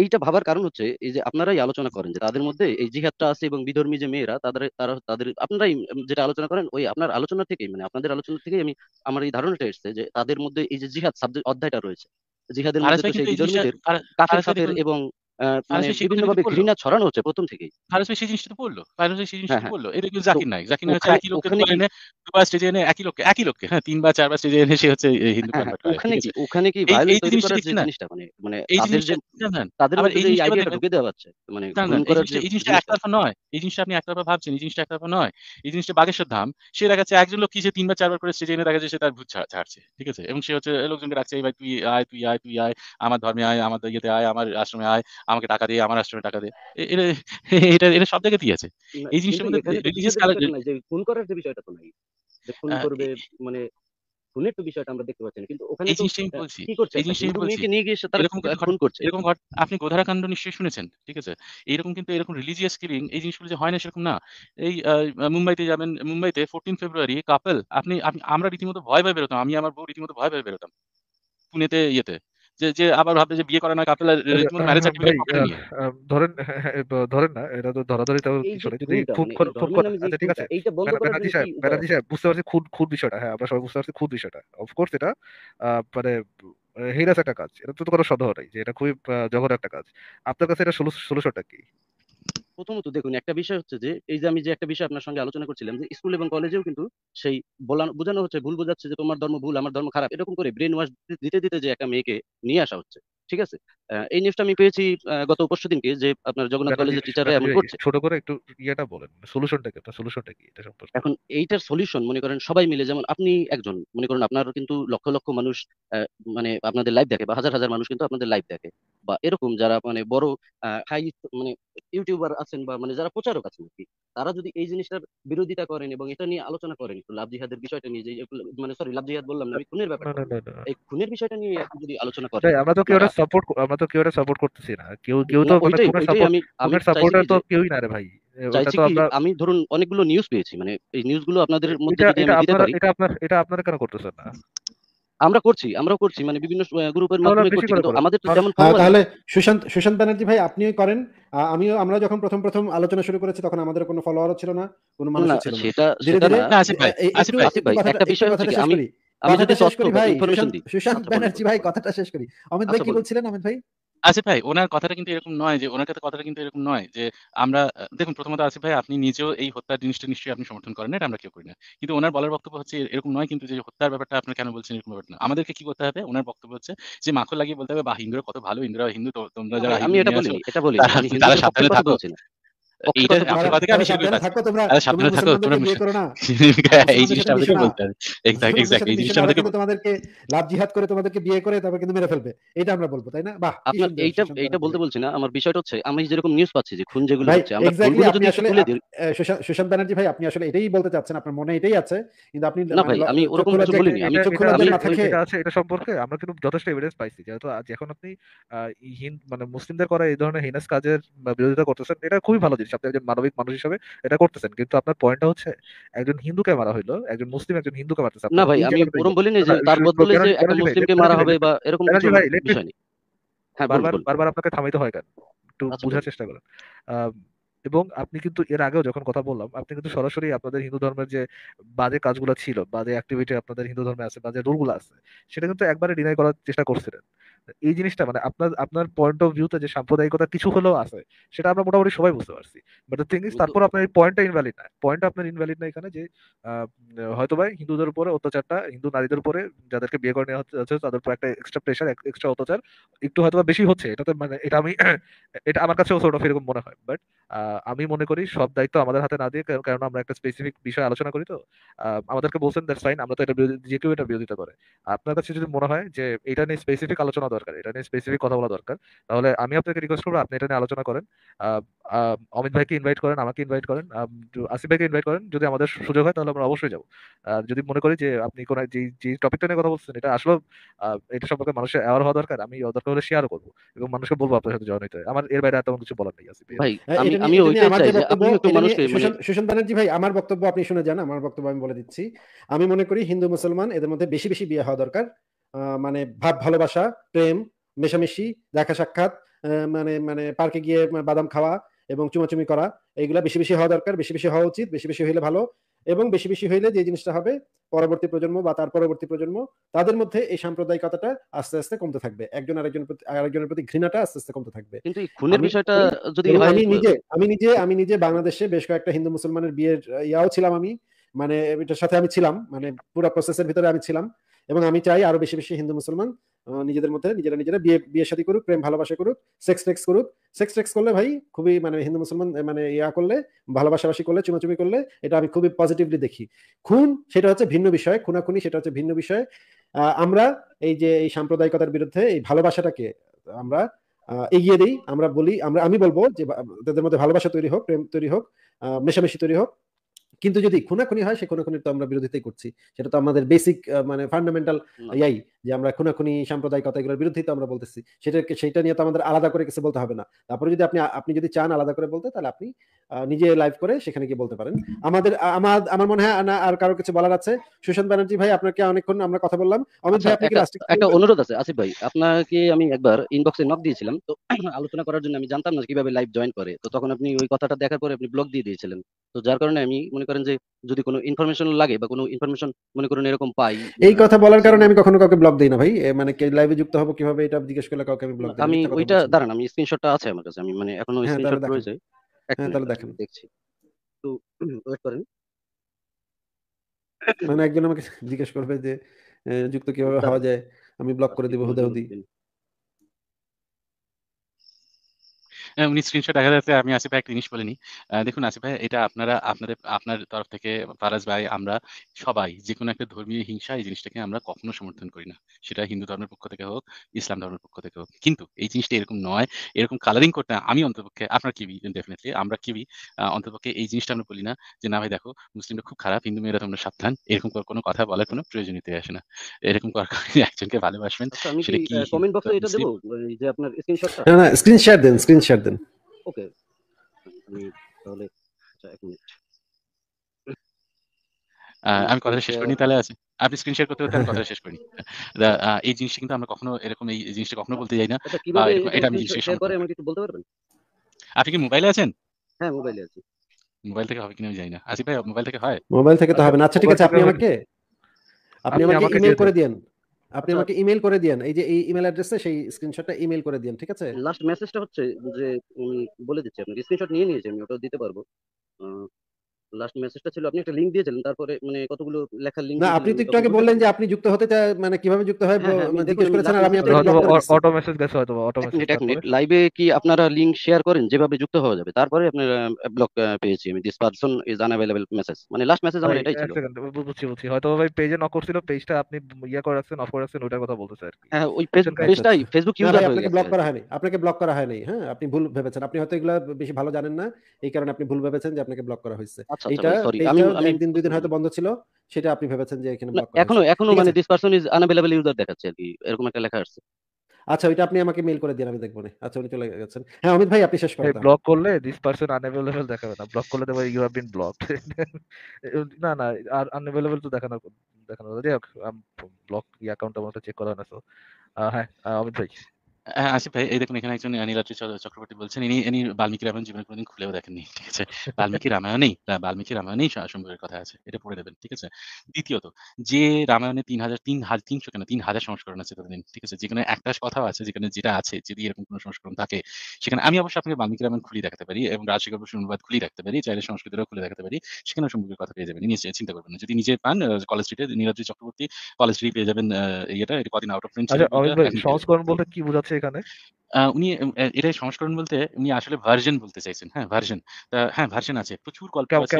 এইটা ভাবার কারণ হচ্ছে এই যে আপনারাই আলোচনা করেন যে তাদের মধ্যে এই জিহাদটা আছে এবং বিধর্মী যে মেয়েরা তাদের তারা তাদের আপনারাই যেটা আলোচনা করেন ওই আপনার আলোচনা থেকেই মানে আপনাদের আলোচনা থেকেই আমি আমার এই ধারণাটা এসছে যে তাদের মধ্যে এই যে জিহাদ সাবজেক্ট অধ্যায়টা রয়েছে জিহাদের মধ্যে এবং মানে ঘৃণা ছড়ানো হচ্ছে প্রথম থেকেই সেই জিনিসটা বললো সেই জিনিসটা বললো হ্যাঁ, হ্যাঁ। এটা কিন্তু জাকির নাই জাকির নাই একই লোককে এনে দুবার স্টেজে এনে একই লোককে একই লোককে হ্যাঁ তিনবার চারবার স্টেজে এনে সে হচ্ছে হিন্দু হ্যাঁ, ওখানে কি ওখানে কি তৈরি করার জিনিসটা মানে মানে এই জিনিসটা তাদের এই আইডিয়াটা ঢুকে দেওয়া মানে এই জিনিসটা একতরফা নয় এই জিনিসটা আপনি একতরফা ভাবছেন এই জিনিসটা একতরফা নয় এই জিনিসটা বাগেশ্বর ধাম সে দেখা যাচ্ছে একজন লোক কি সে তিনবার চারবার করে স্টেজে এনে দেখা যাচ্ছে সে তার ভূত ছাড়ছে ঠিক আছে এবং সে হচ্ছে লোকজনকে রাখছে ভাই তুই আয় তুই আয় তুই আয় আমার ধর্মে আয় আমার ইয়েতে আয় আমার আশ্রমে আয় আমাকে টাকা দিয়ে আমার আশ্রমে টাকা দিয়ে এটা এটা সব জায়গাতেই আছে এই জিনিসটা মধ্যে রিলিজিয়াস খুন করার যে বিষয়টা তো নাই যে খুন করবে মানে বিষয়টা আমরা দেখতে পাচ্ছি না কিন্তু ওখানে কি করছে এই বলছি নিয়ে গিয়ে এরকম করছে এরকম আপনি গোধারা কাণ্ড নিশ্চয়ই শুনেছেন ঠিক আছে এরকম কিন্তু এরকম রিলিজিয়াস কিলিং এই জিনিসগুলো যে হয় না সেরকম না এই মুম্বাইতে যাবেন মুম্বাইতে 14 ফেব্রুয়ারি কাপল আপনি আমরা রীতিমতো ভয় ভয় বেরোতাম আমি আমার বউ রীতিমতো ভয় ভয় বেরোতাম পুনেতে ইয়েতে যে যে আবার ভাবে যে বিয়ে করে না ম্যারেজ সার্টিফিকেট হ্যাঁ, হ্যাঁ, হ্যাঁ, ধরেন ধরেন না এটা তো ধরাধরি তাও কিছু না যদি আচ্ছা ঠিক আছে ব্যানার্জি সাহেব ব্যানার্জি সাহেব বুঝতে পারছি খুব বিষয়টা হ্যাঁ আমরা সবাই বুঝতে পারছি খুব বিষয়টা অফকোর্স এটা মানে হেরাস একটা কাজ এটা তো কোনো সন্দেহ নাই যে এটা খুবই জঘন্য একটা কাজ আপনার কাছে এটা টাকা কি প্রথমত দেখুন একটা বিষয় হচ্ছে যে এই যে আমি যে একটা বিষয় আপনার সঙ্গে আলোচনা করছিলাম যে স্কুল এবং কলেজেও কিন্তু সেই বলানো বোঝানো হচ্ছে ভুল বোঝাচ্ছে যে তোমার ধর্ম ভুল আমার ধর্ম খারাপ এরকম করে ব্রেন ওয়াশ দিতে দিতে যে একটা মেয়েকে নিয়ে আসা হচ্ছে ঠিক আছে এই নিউজটা আমি পেয়েছি গত পরশু দিনকে যে আপনার জগন্নাথ কলেজের টিচাররা এমন করছে ছোট করে একটু ইয়াটা বলেন সলিউশনটা কি আপনার সলিউশনটা কি এটা সম্পর্কে এখন এইটার সলিউশন মনে করেন সবাই মিলে যেমন আপনি একজন মনে করেন আপনার কিন্তু লক্ষ লক্ষ মানুষ মানে আপনাদের লাইভ দেখে বা হাজার হাজার মানুষ কিন্তু আপনাদের লাইভ দেখে বা এরকম যারা মানে বড় হাই মানে ইউটিউবার আছেন বা মানে যারা প্রচারক আছেন কি তারা যদি এই জিনিসটার বিরোধিতা করেন এবং এটা নিয়ে আলোচনা করেন তো লাভ জিহাদের বিষয়টা নিয়ে যে মানে সরি লাভ জিহাদ বললাম না আমি খুনের ব্যাপারটা এই খুনের বিষয়টা নিয়ে যদি আলোচনা করেন আমরা তো কি ওটা সাপোর্ট আমরা তো কেউ এটা সাপোর্ট করতেছি না কেউ কেউ তো মানে সাপোর্টার তো কেউই না রে ভাই আমি ধরুন অনেকগুলো নিউজ পেয়েছি মানে এই নিউজগুলো আপনাদের মধ্যে যদি আমি দিতে এটা আপনার এটা আপনারা কেন করতেছেন না আমরা করছি আমরাও করছি মানে বিভিন্ন গ্রুপের মাধ্যমে করছি কিন্তু আমাদের তো তেমন তাহলে সুশান্ত সুশান্ত ব্যানার্জি ভাই আপনিও করেন আমিও আমরা যখন প্রথম প্রথম আলোচনা শুরু করেছি তখন আমাদের কোনো ফলোয়ারও ছিল না কোনো মানুষ ছিল না সেটা সেটা না আসিফ ভাই আসিফ ভাই একটা বিষয় হচ্ছে আমি আচ্ছা, আসিফ ভাই ওনার কথাটা কিন্তু এরকম নয় যে ওনার কথাটা কিন্তু এরকম নয় যে আমরা দেখুন প্রথমত আসিফ ভাই আপনি নিজেও এই হত্যার জিনিসটা নিশ্চয়ই আপনি সমর্থন করেন না এটা আমরা কেউ করি না কিন্তু ওনার বলার বক্তব্য হচ্ছে এরকম নয় কিন্তু যে হত্যার ব্যাপারটা আপনি কেন বলছেন এরকম ব্যাপার না আমাদেরকে কি করতে হবে ওনার বক্তব্য হচ্ছে যে মাখন লাগিয়ে বলতে হবে বা হিন্দুরা কত ভালো হিন্দুরা হিন্দু তোমরা যারা আমি এটা বলি এটা বলি তারা সাবধানে থাকো আমার বিষয়টা হচ্ছে আমি যেরকম নিউজ পাচ্ছি যে খুন যেগুলো হচ্ছে সুশান্ত ব্যানার্জি ভাই আপনি আসলে এটাই বলতে চাচ্ছেন আপনার মনে এটাই আছে কিন্তু আপনি না ভাই আমি ওরকম কিছু বলিনি আমি আছে এটা সম্পর্কে আমরা কিন্তু যথেষ্ট এভিডেন্স পাইছি যেহেতু এখন আপনি মানে মুসলিমদের করা এই ধরনের হিনাস কাজের বিরোধিতা করতেছেন এটা খুবই ভালো জিনিস হিসাবে একজন মানবিক মানুষ হিসাবে এটা করতেছেন কিন্তু আপনার পয়েন্টটা হচ্ছে একজন হিন্দুকে মারা হইলো একজন মুসলিম একজন হিন্দুকে মারতেছে না ভাই আমি ওরকম বলিনি যে তার বদলে যে একটা মুসলিমকে মারা হবে বা এরকম কিছু বিষয় নেই হ্যাঁ বারবার বারবার আপনাকে থামাইতে হয় কেন একটু আচ্ছা, বোঝার চেষ্টা করেন এবং আপনি কিন্তু এর আগেও যখন কথা বললাম আপনি কিন্তু সরাসরি আপনাদের হিন্দু ধর্মের যে বাজে কাজগুলো ছিল বাজে অ্যাক্টিভিটি আপনাদের হিন্দু ধর্মে আছে বাজে রুলগুলো আছে সেটা কিন্তু একবারে ডিনাই করার চেষ্টা করছিলেন এই জিনিসটা মানে আপনার আপনার পয়েন্ট অফ ভিউতে যে সাম্প্রদায়িকতা কিছু হলেও আছে সেটা আমরা মোটামুটি সবাই বুঝতে পারছি বাট থিং ইস তারপর আপনার এই পয়েন্টটা ইনভ্যালিড না পয়েন্টটা আপনার ইনভ্যালিড না এখানে যে হয়তো ভাই হিন্দুদের উপরে অত্যাচারটা হিন্দু নারীদের উপরে যাদেরকে বিয়ে করে নেওয়া হচ্ছে তাদের উপর একটা এক্সট্রা প্রেশার এক্সট্রা অত্যাচার একটু হয়তো বেশি হচ্ছে এটাতে মানে এটা আমি এটা আমার কাছেও সোট অফ এরকম মনে হয় বাট আহ আমি মনে করি সব দায়িত্ব আমাদের হাতে না দিয়ে কারণ আমরা একটা স্পেসিফিক বিষয় আলোচনা করি তো আমাদেরকে বলছেন দ্যাটস ফাইন আমরা তো এটা যে কেউ এটা বিরোধিতা করে আপনার কাছে যদি মনে হয় যে এটা নিয়ে স্পেসিফিক আলোচনা দরকার এটা নিয়ে স্পেসিফিক কথা বলা দরকার তাহলে আমি আপনাকে রিকোয়েস্ট করবো আপনি এটা নিয়ে আলোচনা করেন অমিত ভাইকে ইনভাইট করেন আমাকে ইনভাইট করেন আসিফ ভাইকে ইনভাইট করেন যদি আমাদের সুযোগ হয় তাহলে আমরা অবশ্যই যাবো আর যদি মনে করি যে আপনি কোনো যে যে টপিকটা নিয়ে কথা বলছেন এটা আসলে এটা সম্পর্কে মানুষের অ্যাওয়ার হওয়া দরকার আমি দরকার হলে শেয়ার করবো এবং মানুষকে বলবো আপনার সাথে জয়েন হতে আমার এর বাইরে আর তেমন কিছু বলার নেই আসিফ ভাই হ্যাঁ, আমি ব্যানার্জি ভাই আমার বক্তব্য আপনি শুনে যান আমার বক্তব্য আমি বলে দিচ্ছি আমি মনে করি হিন্দু মুসলমান এদের মধ্যে বেশি বেশি বিয়ে হওয়া দরকার মানে ভাব ভালোবাসা প্রেম মেশামেশি দেখা সাক্ষাৎ মানে মানে পার্কে গিয়ে বাদাম খাওয়া এবং চুমাচুমি করা এইগুলা বেশি বেশি হওয়া দরকার বেশি বেশি হওয়া উচিত বেশি বেশি হইলে ভালো এবং বেশি বেশি হইলে যে জিনিসটা হবে পরবর্তী প্রজন্ম বা তার পরবর্তী প্রজন্ম তাদের মধ্যে এই সাম্প্রদায়িকতাটা আস্তে আস্তে কমতে থাকবে একজন আরেকজনের প্রতি আরেকজনের প্রতি ঘৃণাটা আস্তে আস্তে কমতে থাকবে কিন্তু খুনের বিষয়টা যদি আমি নিজে আমি নিজে আমি নিজে বাংলাদেশে বেশ কয়েকটা হিন্দু মুসলমানের বিয়ের ইয়াও ছিলাম আমি মানে এটার সাথে আমি ছিলাম মানে পুরো প্রসেসের ভিতরে আমি ছিলাম এবং আমি চাই আরো বেশি বেশি হিন্দু মুসলমান নিজেদের মধ্যে নিজেরা নিজেরা বিয়ে বিয়ে শাদী করুক প্রেম ভালোবাসা করুক সেক্স টেক্স করুক সেক্স টেক্স করলে ভাই খুবই মানে হিন্দু মুসলমান মানে ইয়া করলে ভালোবাসাবাসি করলে চুমাচুমি করলে এটা আমি খুবই পজিটিভলি দেখি খুন সেটা হচ্ছে ভিন্ন বিষয় খুনাখুনি সেটা হচ্ছে ভিন্ন বিষয় আমরা এই যে এই সাম্প্রদায়িকতার বিরুদ্ধে এই ভালোবাসাটাকে আমরা এগিয়ে দিই আমরা বলি আমরা আমি বলবো যে তাদের মধ্যে ভালোবাসা তৈরি হোক প্রেম তৈরি হোক মেশামেশি তৈরি হোক কিন্তু যদি খুনাখুনি হয় সে খুনাখুনি তো আমরা বিরোধিতাই করছি সেটা তো আমাদের বেসিক মানে ফান্ডামেন্টাল ইয়াই যে আমরা খুনাখুনি সাম্প্রদায়িকতা এগুলোর বিরুদ্ধেই তো আমরা বলতেছি সেটাকে সেটা নিয়ে তো আমাদের আলাদা করে কিছু বলতে হবে না তারপরে যদি আপনি আপনি যদি চান আলাদা করে বলতে তাহলে আপনি নিজে লাইভ করে সেখানে গিয়ে বলতে পারেন আমাদের আমার আমার মনে হয় না আর কারো কিছু বলার আছে সুশান্ত ব্যানার্জি ভাই আপনাকে অনেকক্ষণ আমরা কথা বললাম অমিত ভাই আচ্ছা, আপনাকে একটা অনুরোধ আছে আসিফ ভাই আপনাকে আমি একবার ইনবক্সে নক দিয়েছিলাম তো আলোচনা করার জন্য আমি জানতাম না কিভাবে লাইভ জয়েন করে তো তখন আপনি ওই কথাটা দেখার পরে আপনি ব্লক দিয়ে দিয়েছিলেন তো যার কারণে আমি মনে করেন যে যদি কোনো ইনফরমেশন লাগে বা কোনো ইনফরমেশন মনে করেন এরকম পাই এই কথা বলার কারণে আমি কখনো কাউকে ব্লক দেই না ভাই মানে কে লাইভে যুক্ত হবো কিভাবে এটা জিজ্ঞেস করলে কাউকে আমি ব্লক দেই আমি ওইটা দাঁড়ান আমি স্ক্রিনশটটা আছে আমার কাছে আমি মানে এখনো স্ক্রিনশট রয়েছে হ্যাঁ তাহলে দেখেন হ্যাঁ, দেখছি তো ওয়েট করেন মানে একজন আমাকে জিজ্ঞেস করবে যে যুক্ত কিভাবে হওয়া যায় আমি ব্লক করে দিব হুদাহুদি উনি স্ক্রিনশট দেখা যাচ্ছে আমি আসিফ ভাই একটা জিনিস বলিনি দেখুন আসিফ ভাই এটা আপনারা আপনাদের আপনার তরফ থেকে ফারাজ ভাই আমরা সবাই যে কোনো একটা ধর্মীয় হিংসা এই জিনিসটাকে আমরা কখনো সমর্থন করি না সেটা হিন্দু ধর্মের পক্ষ থেকে হোক ইসলাম ধর্মের পক্ষ থেকে হোক কিন্তু এই জিনিসটা এরকম নয় এরকম কালারিং করতে আমি অন্তপক্ষে আপনার কিবি ডেফিনেটলি আমরা কিবি অন্তপক্ষে এই জিনিসটা আমরা বলি না যে না ভাই দেখো মুসলিমরা খুব খারাপ হিন্দু মেয়েরা তোমরা সাবধান এরকম কোনো কথা বলার কোনো প্রয়োজনীয়তা আসে না এরকম একজনকে ভালোবাসবেন আচ্ছা, সেটা কি কমেন্ট বক্সে এটা দেব যে আপনার স্ক্রিনশটটা না স্ক্রিনশট দেন স্ক্রিনশট ওকে আমি তাহলে আচ্ছা, এক মিনিট আমি শেষ তাহলে আছে আপনি স্ক্রিন শেয়ার করতে করতে আমি শেষ করি এই জিনিসটা কিন্তু আমরা কখনো এরকম এই জিনিসটা কখনো বলতে যাই না আচ্ছা, এটা আমি করে আমাকে একটু বলতে পারবেন আপনি কি মোবাইলে আছেন হ্যাঁ মোবাইলে আছি মোবাইল থেকে হবে কিনা আমি জানি না আসিফ ভাই মোবাইল থেকে হয় মোবাইল থেকে তো হবে না আচ্ছা ঠিক আছে আপনি আমাকে আপনি আমাকে ইমেল করে দেন আপনি আচ্ছা। আমাকে ইমেল করে দেন এই যে এই ইমেল অ্যাড্রেসে সেই স্ক্রিনশটটা ইমেল করে দেন ঠিক আছে লাস্ট মেসেজটা হচ্ছে যে উনি বলে দিচ্ছি আপনি স্ক্রিনশট নিয়ে নিয়েছি আমি ওটা দিতে পারবো লাস্ট মেসেজটা ছিল আপনি একটা লিংক দিয়েছিলেন তারপরে মানে কতগুলো লেখার লিংক না আপনি তো একটু আগে বললেন যে আপনি যুক্ত হতে মানে কিভাবে যুক্ত হয় হ্যাঁ, হ্যাঁ, মানে জিজ্ঞেস করেছেন আর আমি আপনাকে অটো মেসেজ গেছে হয়তো অটো মেসেজ এক মিনিট লাইভে কি আপনারা লিংক শেয়ার করেন যেভাবে যুক্ত হওয়া যাবে তারপরে আপনি ব্লক পেয়েছি আমি this person is unavailable message মানে লাস্ট মেসেজ আমার এটাই ছিল বুঝছি বুঝছি হয়তো ভাই পেজে নক করছিল পেজটা আপনি ইয়া করে রাখছেন অফ করে রাখছেন ওটার কথা বলতেছে আর কি হ্যাঁ ওই পেজ পেজটাই ফেসবুক ইউজার আপনাকে ব্লক করা হয়নি আপনাকে ব্লক করা হয়নি হ্যাঁ আপনি ভুল ভেবেছেন আপনি হয়তো এগুলা বেশি ভালো জানেন না এই কারণে আপনি ভুল ভেবেছেন যে আপনাকে ব্লক করা হয়েছে আচ্ছা, আচ্ছা এটা সরি ব্লক এখনো এখনো মানে আচ্ছা, দিন ব্লক আচ্ছা, হ্যাঁ, করলে দিস না না আর আনঅ্যাভেলেবল তো দেখানো দেখানো যাক ব্লক অ্যাকাউন্ট আমার চেক করা না তো হ্যাঁ অমিত ভাই হ্যাঁ, ভাই এই দেখুন এখানে একজন নীলাদ্রি চক্রবর্তী বলছেন ইনি ইনি বাল্মীকি রামায়ণ জীবনে কোনোদিন খুলেও দেখেননি ঠিক আছে বাল্মীকি রামায়ণেই বাল্মীকি রামায়ণেই সম্পর্কের কথা আছে এটা পড়ে দেবেন ঠিক আছে দ্বিতীয়ত যে রামায়ণে তিন হাজার তিন হাজার তিনশো কেন তিন হাজার সংস্করণ আছে ততদিন ঠিক আছে যেখানে একটা কথাও আছে যেখানে যেটা আছে যদি এরকম কোনো সংস্করণ থাকে সেখানে আমি অবশ্যই আপনাকে বাল্মীকি রামায়ণ খুলি দেখাতে পারি এবং রাজশেখর বসুর অনুবাদ খুলি রাখতে পারি চাইলে সংস্কৃতিরও খুলে দেখাতে পারি সেখানে সম্পর্কের কথা পেয়ে যাবেন নিশ্চয় চিন্তা করবেন না যদি নিজে পান কলেজ স্ট্রিটে নীলাদ্রি চক্রবর্তী কলেজ স্ট্রিটে পেয়ে যাবেন এটা এটা কদিন আউট অফ প্রিন্ট সংস্করণ বলতে কি বোঝাচ্ছে হচ্ছে এখানে উনি এটাই সংস্করণ বলতে উনি আসলে ভার্জন বলতে চাইছেন হ্যাঁ ভার্জন হ্যাঁ ভার্জন আছে প্রচুর গল্প আছে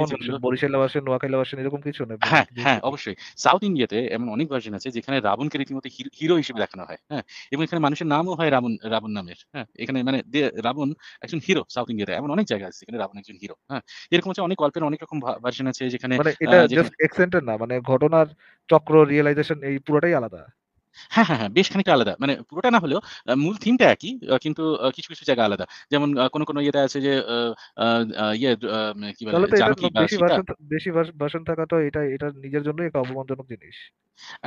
বরিশাল ভার্সন নোয়াখালী ভার্সন এরকম কিছু না হ্যাঁ হ্যাঁ অবশ্যই সাউথ ইন্ডিয়াতে এমন অনেক ভার্জন আছে যেখানে রাবণকে রীতিমতো হিরো হিসেবে দেখানো হয় হ্যাঁ এবং এখানে মানুষের নামও হয় রাবণ রাবণ নামের হ্যাঁ এখানে মানে রাবণ একজন হিরো সাউথ ইন্ডিয়াতে এমন অনেক জায়গা আছে যেখানে রাবণ একজন হিরো হ্যাঁ এরকম হচ্ছে অনেক গল্পের অনেক রকম ভার্জন আছে যেখানে মানে এটা জাস্ট এক্সেন্টের না মানে ঘটনার চক্র রিয়েলাইজেশন এই পুরোটাই আলাদা হ্যাঁ, হ্যাঁ, হ্যাঁ, বেশ খানিকটা আলাদা। মানে পুরোটা না হলেও মূল থিমটা একই। কিন্তু কিছু, কিছু জায়গা আলাদা। যেমন কোন কোনো, কোনো ইয়েতে আছে যে আ ইয়ে মানে কি বলে? থাকা তো এটা এটা নিজের জন্যই একটা অপমানজনক জিনিস।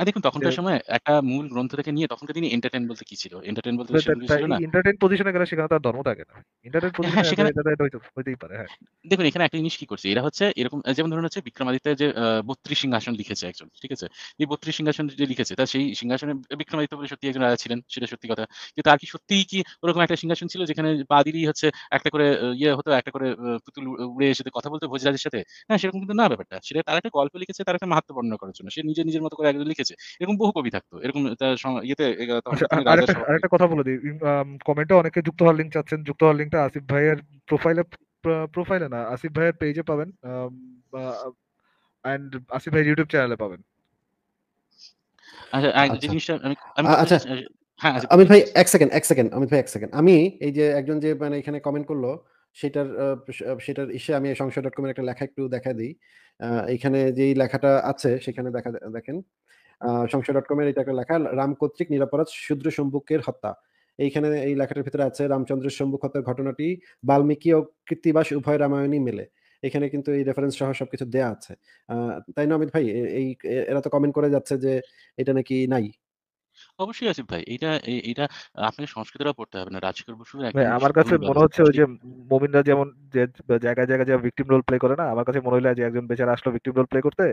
দেখুন তখনকার সময় একটা মূল গ্রন্থ থেকে নিয়ে তখনকার দিনে এন্টারটেইন বলতে কি ছিল? এন্টারটেইন বলতে ছিল না। এন্টারটেইন গেলে সেখানে ধর্ম থাকে না। হ্যাঁ, এন্টারটেইন হ্যাঁ, সেখানে এটা হইতেই পারে, হ্যাঁ। দেখুন এখানে একটা জিনিস কি করছে? এরা হচ্ছে এরকম যেমন ধরুন হচ্ছে 'বিক্রমাদিত্যের' যে বত্রিশ সিংহাসন লিখেছে একজন। ঠিক আছে? এই বত্রিশ সিংহাসন যে লিখেছে তা সেই সিংহাসনে বিক্রমাদিত্য বলে সত্যি একজন রাজা ছিলেন সেটা সত্যি কথা কিন্তু আর কি সত্যিই কি ওরকম একটা সিংহাসন ছিল যেখানে বাদিরই হচ্ছে একটা করে ইয়ে হতো একটা করে পুতুল উড়ে এসে কথা বলতে ভোজরাজের সাথে হ্যাঁ সেরকম কিন্তু না ব্যাপারটা সেটা তার একটা গল্প লিখেছে তার একটা মাহাত্ম বর্ণনা করার জন্য সে নিজে নিজের মতো করে একজন লিখেছে এরকম বহু কবি থাকতো এরকম ইয়েতে আচ্ছা, আরেকটা কথা বলে দিই কমেন্টে অনেকে যুক্ত হওয়ার লিঙ্ক চাচ্ছেন যুক্ত হওয়ার লিঙ্কটা আসিফ ভাইয়ের প্রোফাইলে প্রোফাইলে না আসিফ ভাইয়ের পেজে পাবেন অ্যান্ড আসিফ ভাইয়ের ইউটিউব চ্যানেলে পাবেন জিনিসটা ভাই এক সেকেন্ড এক সেকেন্ড ভাই এক সেকেন্ড আমি এই যে একজন যে মানে এখানে কমেন্ট করলো সেটার সেটার ইসে আমি ডট কমের একটা লেখা একটু দেখা দিই এখানে যেই লেখাটা আছে সেখানে দেখা দেখেন সংশয় ডট কমের এটা একটা লেখা রাম কর্তৃক নিরাপরাধ শুদ্র সম্ভুকের হত্যা এইখানে এই লেখাটার ভিতরে আছে রামচন্দ্রের সম্মুখ হত্যার ঘটনাটি বাল্মীকি ও কৃত্তিবাস উভয় রামায়ণই মেলে এখানে কিন্তু এই রেফারেন্স সহ সবকিছু দেয়া আছে তাই না অমিত ভাই এই এরা তো কমেন্ট করে যাচ্ছে যে এটা নাকি নাই অবশ্যই ভাই এটা এটা আপনাকে পড়তে হবে না রাজকীয় বসু আমার কাছে মনে হচ্ছে ওই যে মোমিনরা যেমন যে জায়গায় জায়গায় যে ভিকটিম রোল প্লে করে না আমার কাছে মনে যে একজন বেচারা আসলো ভিকটিম রোল প্লে করতে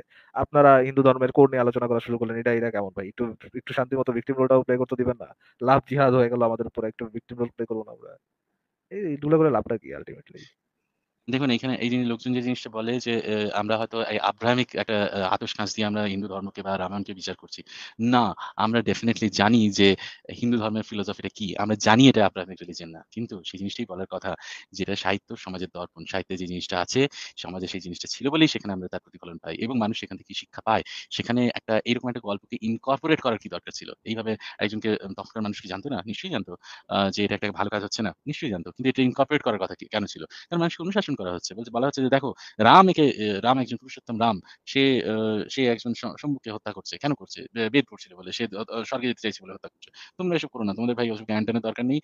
আপনারা হিন্দু ধর্মের কোড নিয়ে আলোচনা করা শুরু করলেন এটা এটা কেমন ভাই একটু একটু শান্তি মতো ভিকটিম রোলটাও প্লে করতে দিবেন না লাভ জিহাদ হয়ে গেল আমাদের উপর একটু ভিকটিম রোল প্লে করবো না আমরা এইগুলো করে লাভটা কি আলটিমেটলি দেখুন এখানে এই জিনিস লোকজন যে জিনিসটা বলে যে আমরা হয়তো এই আব্রাহামিক একটা আ দিয়ে আমরা হিন্দু ধর্মকে বা রামায়ণকে বিচার করছি। না, আমরা ডেফিনেটলি জানি যে হিন্দু ধর্মের ফিলোসফিটা কি। আমরা জানি এটা আব্রাহামিক রিলিজেন না। কিন্তু সেই জিনিসটাই বলার কথা যেটা সাহিত্য সমাজের দর্পণ। সাহিত্যে যে জিনিসটা আছে, সমাজে সেই জিনিসটা ছিল বলেই সেখানে আমরা তার প্রতিফলন পাই এবং মানুষ সেখান থেকে শিক্ষা পায়। সেখানে একটা এরকম একটা গল্পকে ইনকর্পোরেট করার কি দরকার ছিল? এইভাবে একজনকে তখনকার মানুষ কি জানতো না? নিশ্চয়ই জানতো। যে এটা একটা ভালো কাজ হচ্ছে না? নিশ্চয়ই জানতো। কিন্তু এটা ইনকর্পোরেট করার কথা কি কেন ছিল? কারণ মানুষকে অনুশাসন বিশ্লেষণ করা হচ্ছে বলছে বলা হচ্ছে যে দেখো রাম একে রাম একজন পুরুষোত্তম রাম সে সে একজন সম্মুখে হত্যা করছে কেন করছে বেদ করছিল বলে সে স্বর্গে যেতে চাইছে বলে হত্যা করছে তোমরা এসব করো না তোমাদের ভাই ওসব জ্ঞানটানের দরকার নেই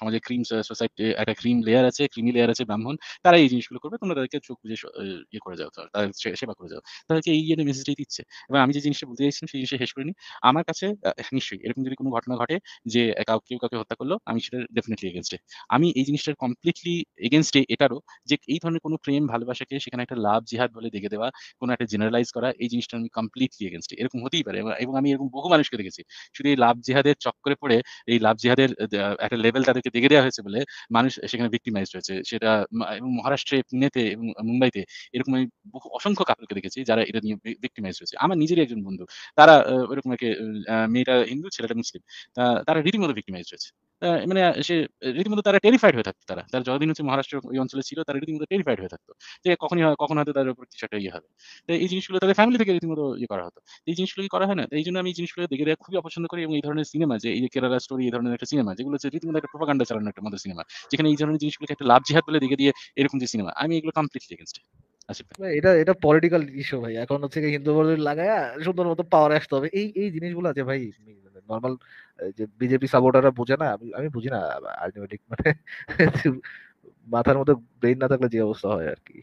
সমাজে ক্রিম সোসাইটি একটা ক্রিম লেয়ার আছে ক্রিমি লেয়ার আছে ব্রাহ্মণ তারা এই জিনিসগুলো করবে তোমরা তাদেরকে চোখ বুঝে ইয়ে করে যাও তাদের সেবা করে যাও তাদেরকে এই ইয়ে মেসেজটি দিচ্ছে এবং আমি যে জিনিসটা বলতে চাইছিলাম সেই জিনিসটা শেষ করিনি আমার কাছে হ্যাঁ, নিশ্চয়ই এরকম যদি কোনো ঘটনা ঘটে যে কেউ কাউকে হত্যা করলো আমি সেটা ডেফিনেটলি এগেনস্টে আমি এই জিনিসটার কমপ্লিটলি এগেনস্টে এটারও যে এই ধরনের কোনো প্রেম ভালোবাসাকে সেখানে একটা লাভ জিহাদ বলে দেখে দেওয়া কোনো একটা জেনারেলাইজ করা এই জিনিসটা আমি কমপ্লিটলি এগেনস্ট এরকম হতেই পারে এবং আমি এরকম বহু মানুষকে দেখেছি শুধু এই লাভ জিহাদের চক্করে পড়ে এই লাভ জিহাদের একটা লেভেল তাদেরকে দেখে দেওয়া হয়েছে বলে মানুষ সেখানে ভিক্টিমাইজ হয়েছে সেটা এবং মহারাষ্ট্রে পুনেতে এবং মুম্বাইতে এরকম আমি বহু অসংখ্য কাপড়কে দেখেছি যারা এটা নিয়ে ভিক্টিমাইজ হয়েছে আমার নিজেরই একজন বন্ধু তারা এরকম মেয়েটা হিন্দু ছেলেটা মুসলিম তারা রীতিমতো ভিক্টিমাইজ হয়েছে মানে সে রীতিমতো তারা টেরিফাইড হয়ে থাকতো তারা তারা যতদিন হচ্ছে মহারাষ্ট্র ওই অঞ্চলে ছিল তারা রীতিমতো টেরিফাইড হয়ে থাকতো যে কখনই হয় কখন হয়তো তাদের উপর কিছু একটা ইয়ে হবে তো এই জিনিসগুলো তাদের ফ্যামিলি থেকে রীতিমতো ইয়ে করা হতো এই জিনিসগুলো কি করা হয় না এই জন্য আমি এই জিনিসগুলো দেখে দেখা খুবই অপছন্দ করি এবং এই ধরনের সিনেমা যে এই যে কেরালা স্টোরি এই ধরনের একটা সিনেমা যেগুলো হচ্ছে রীতিমতো একটা প্রোপাগান্ডা চালানো একটা মতো সিনেমা যেখানে এই ধরনের জিনিসগুলোকে একটা লাভ জিহাদ বলে দেখে দিয়ে এরকম যে সিনেমা আমি এগুলো কমপ্লিটলি এগেনস্ট এটা এটা পলিটিক্যাল ইস্যু ভাই এখন হচ্ছে হিন্দু বর্ধ লাগায় সুন্দর মতো পাওয়ার আসতে হবে এই এই জিনিসগুলো আছে ভাই নর্মাল যে বিজেপি সাপোর্টাররা বোঝে না আমি আমি বুঝি না আলটিমেটলি মানে মাথার মধ্যে ব্রেন না থাকলে যে অবস্থা হয় আর কি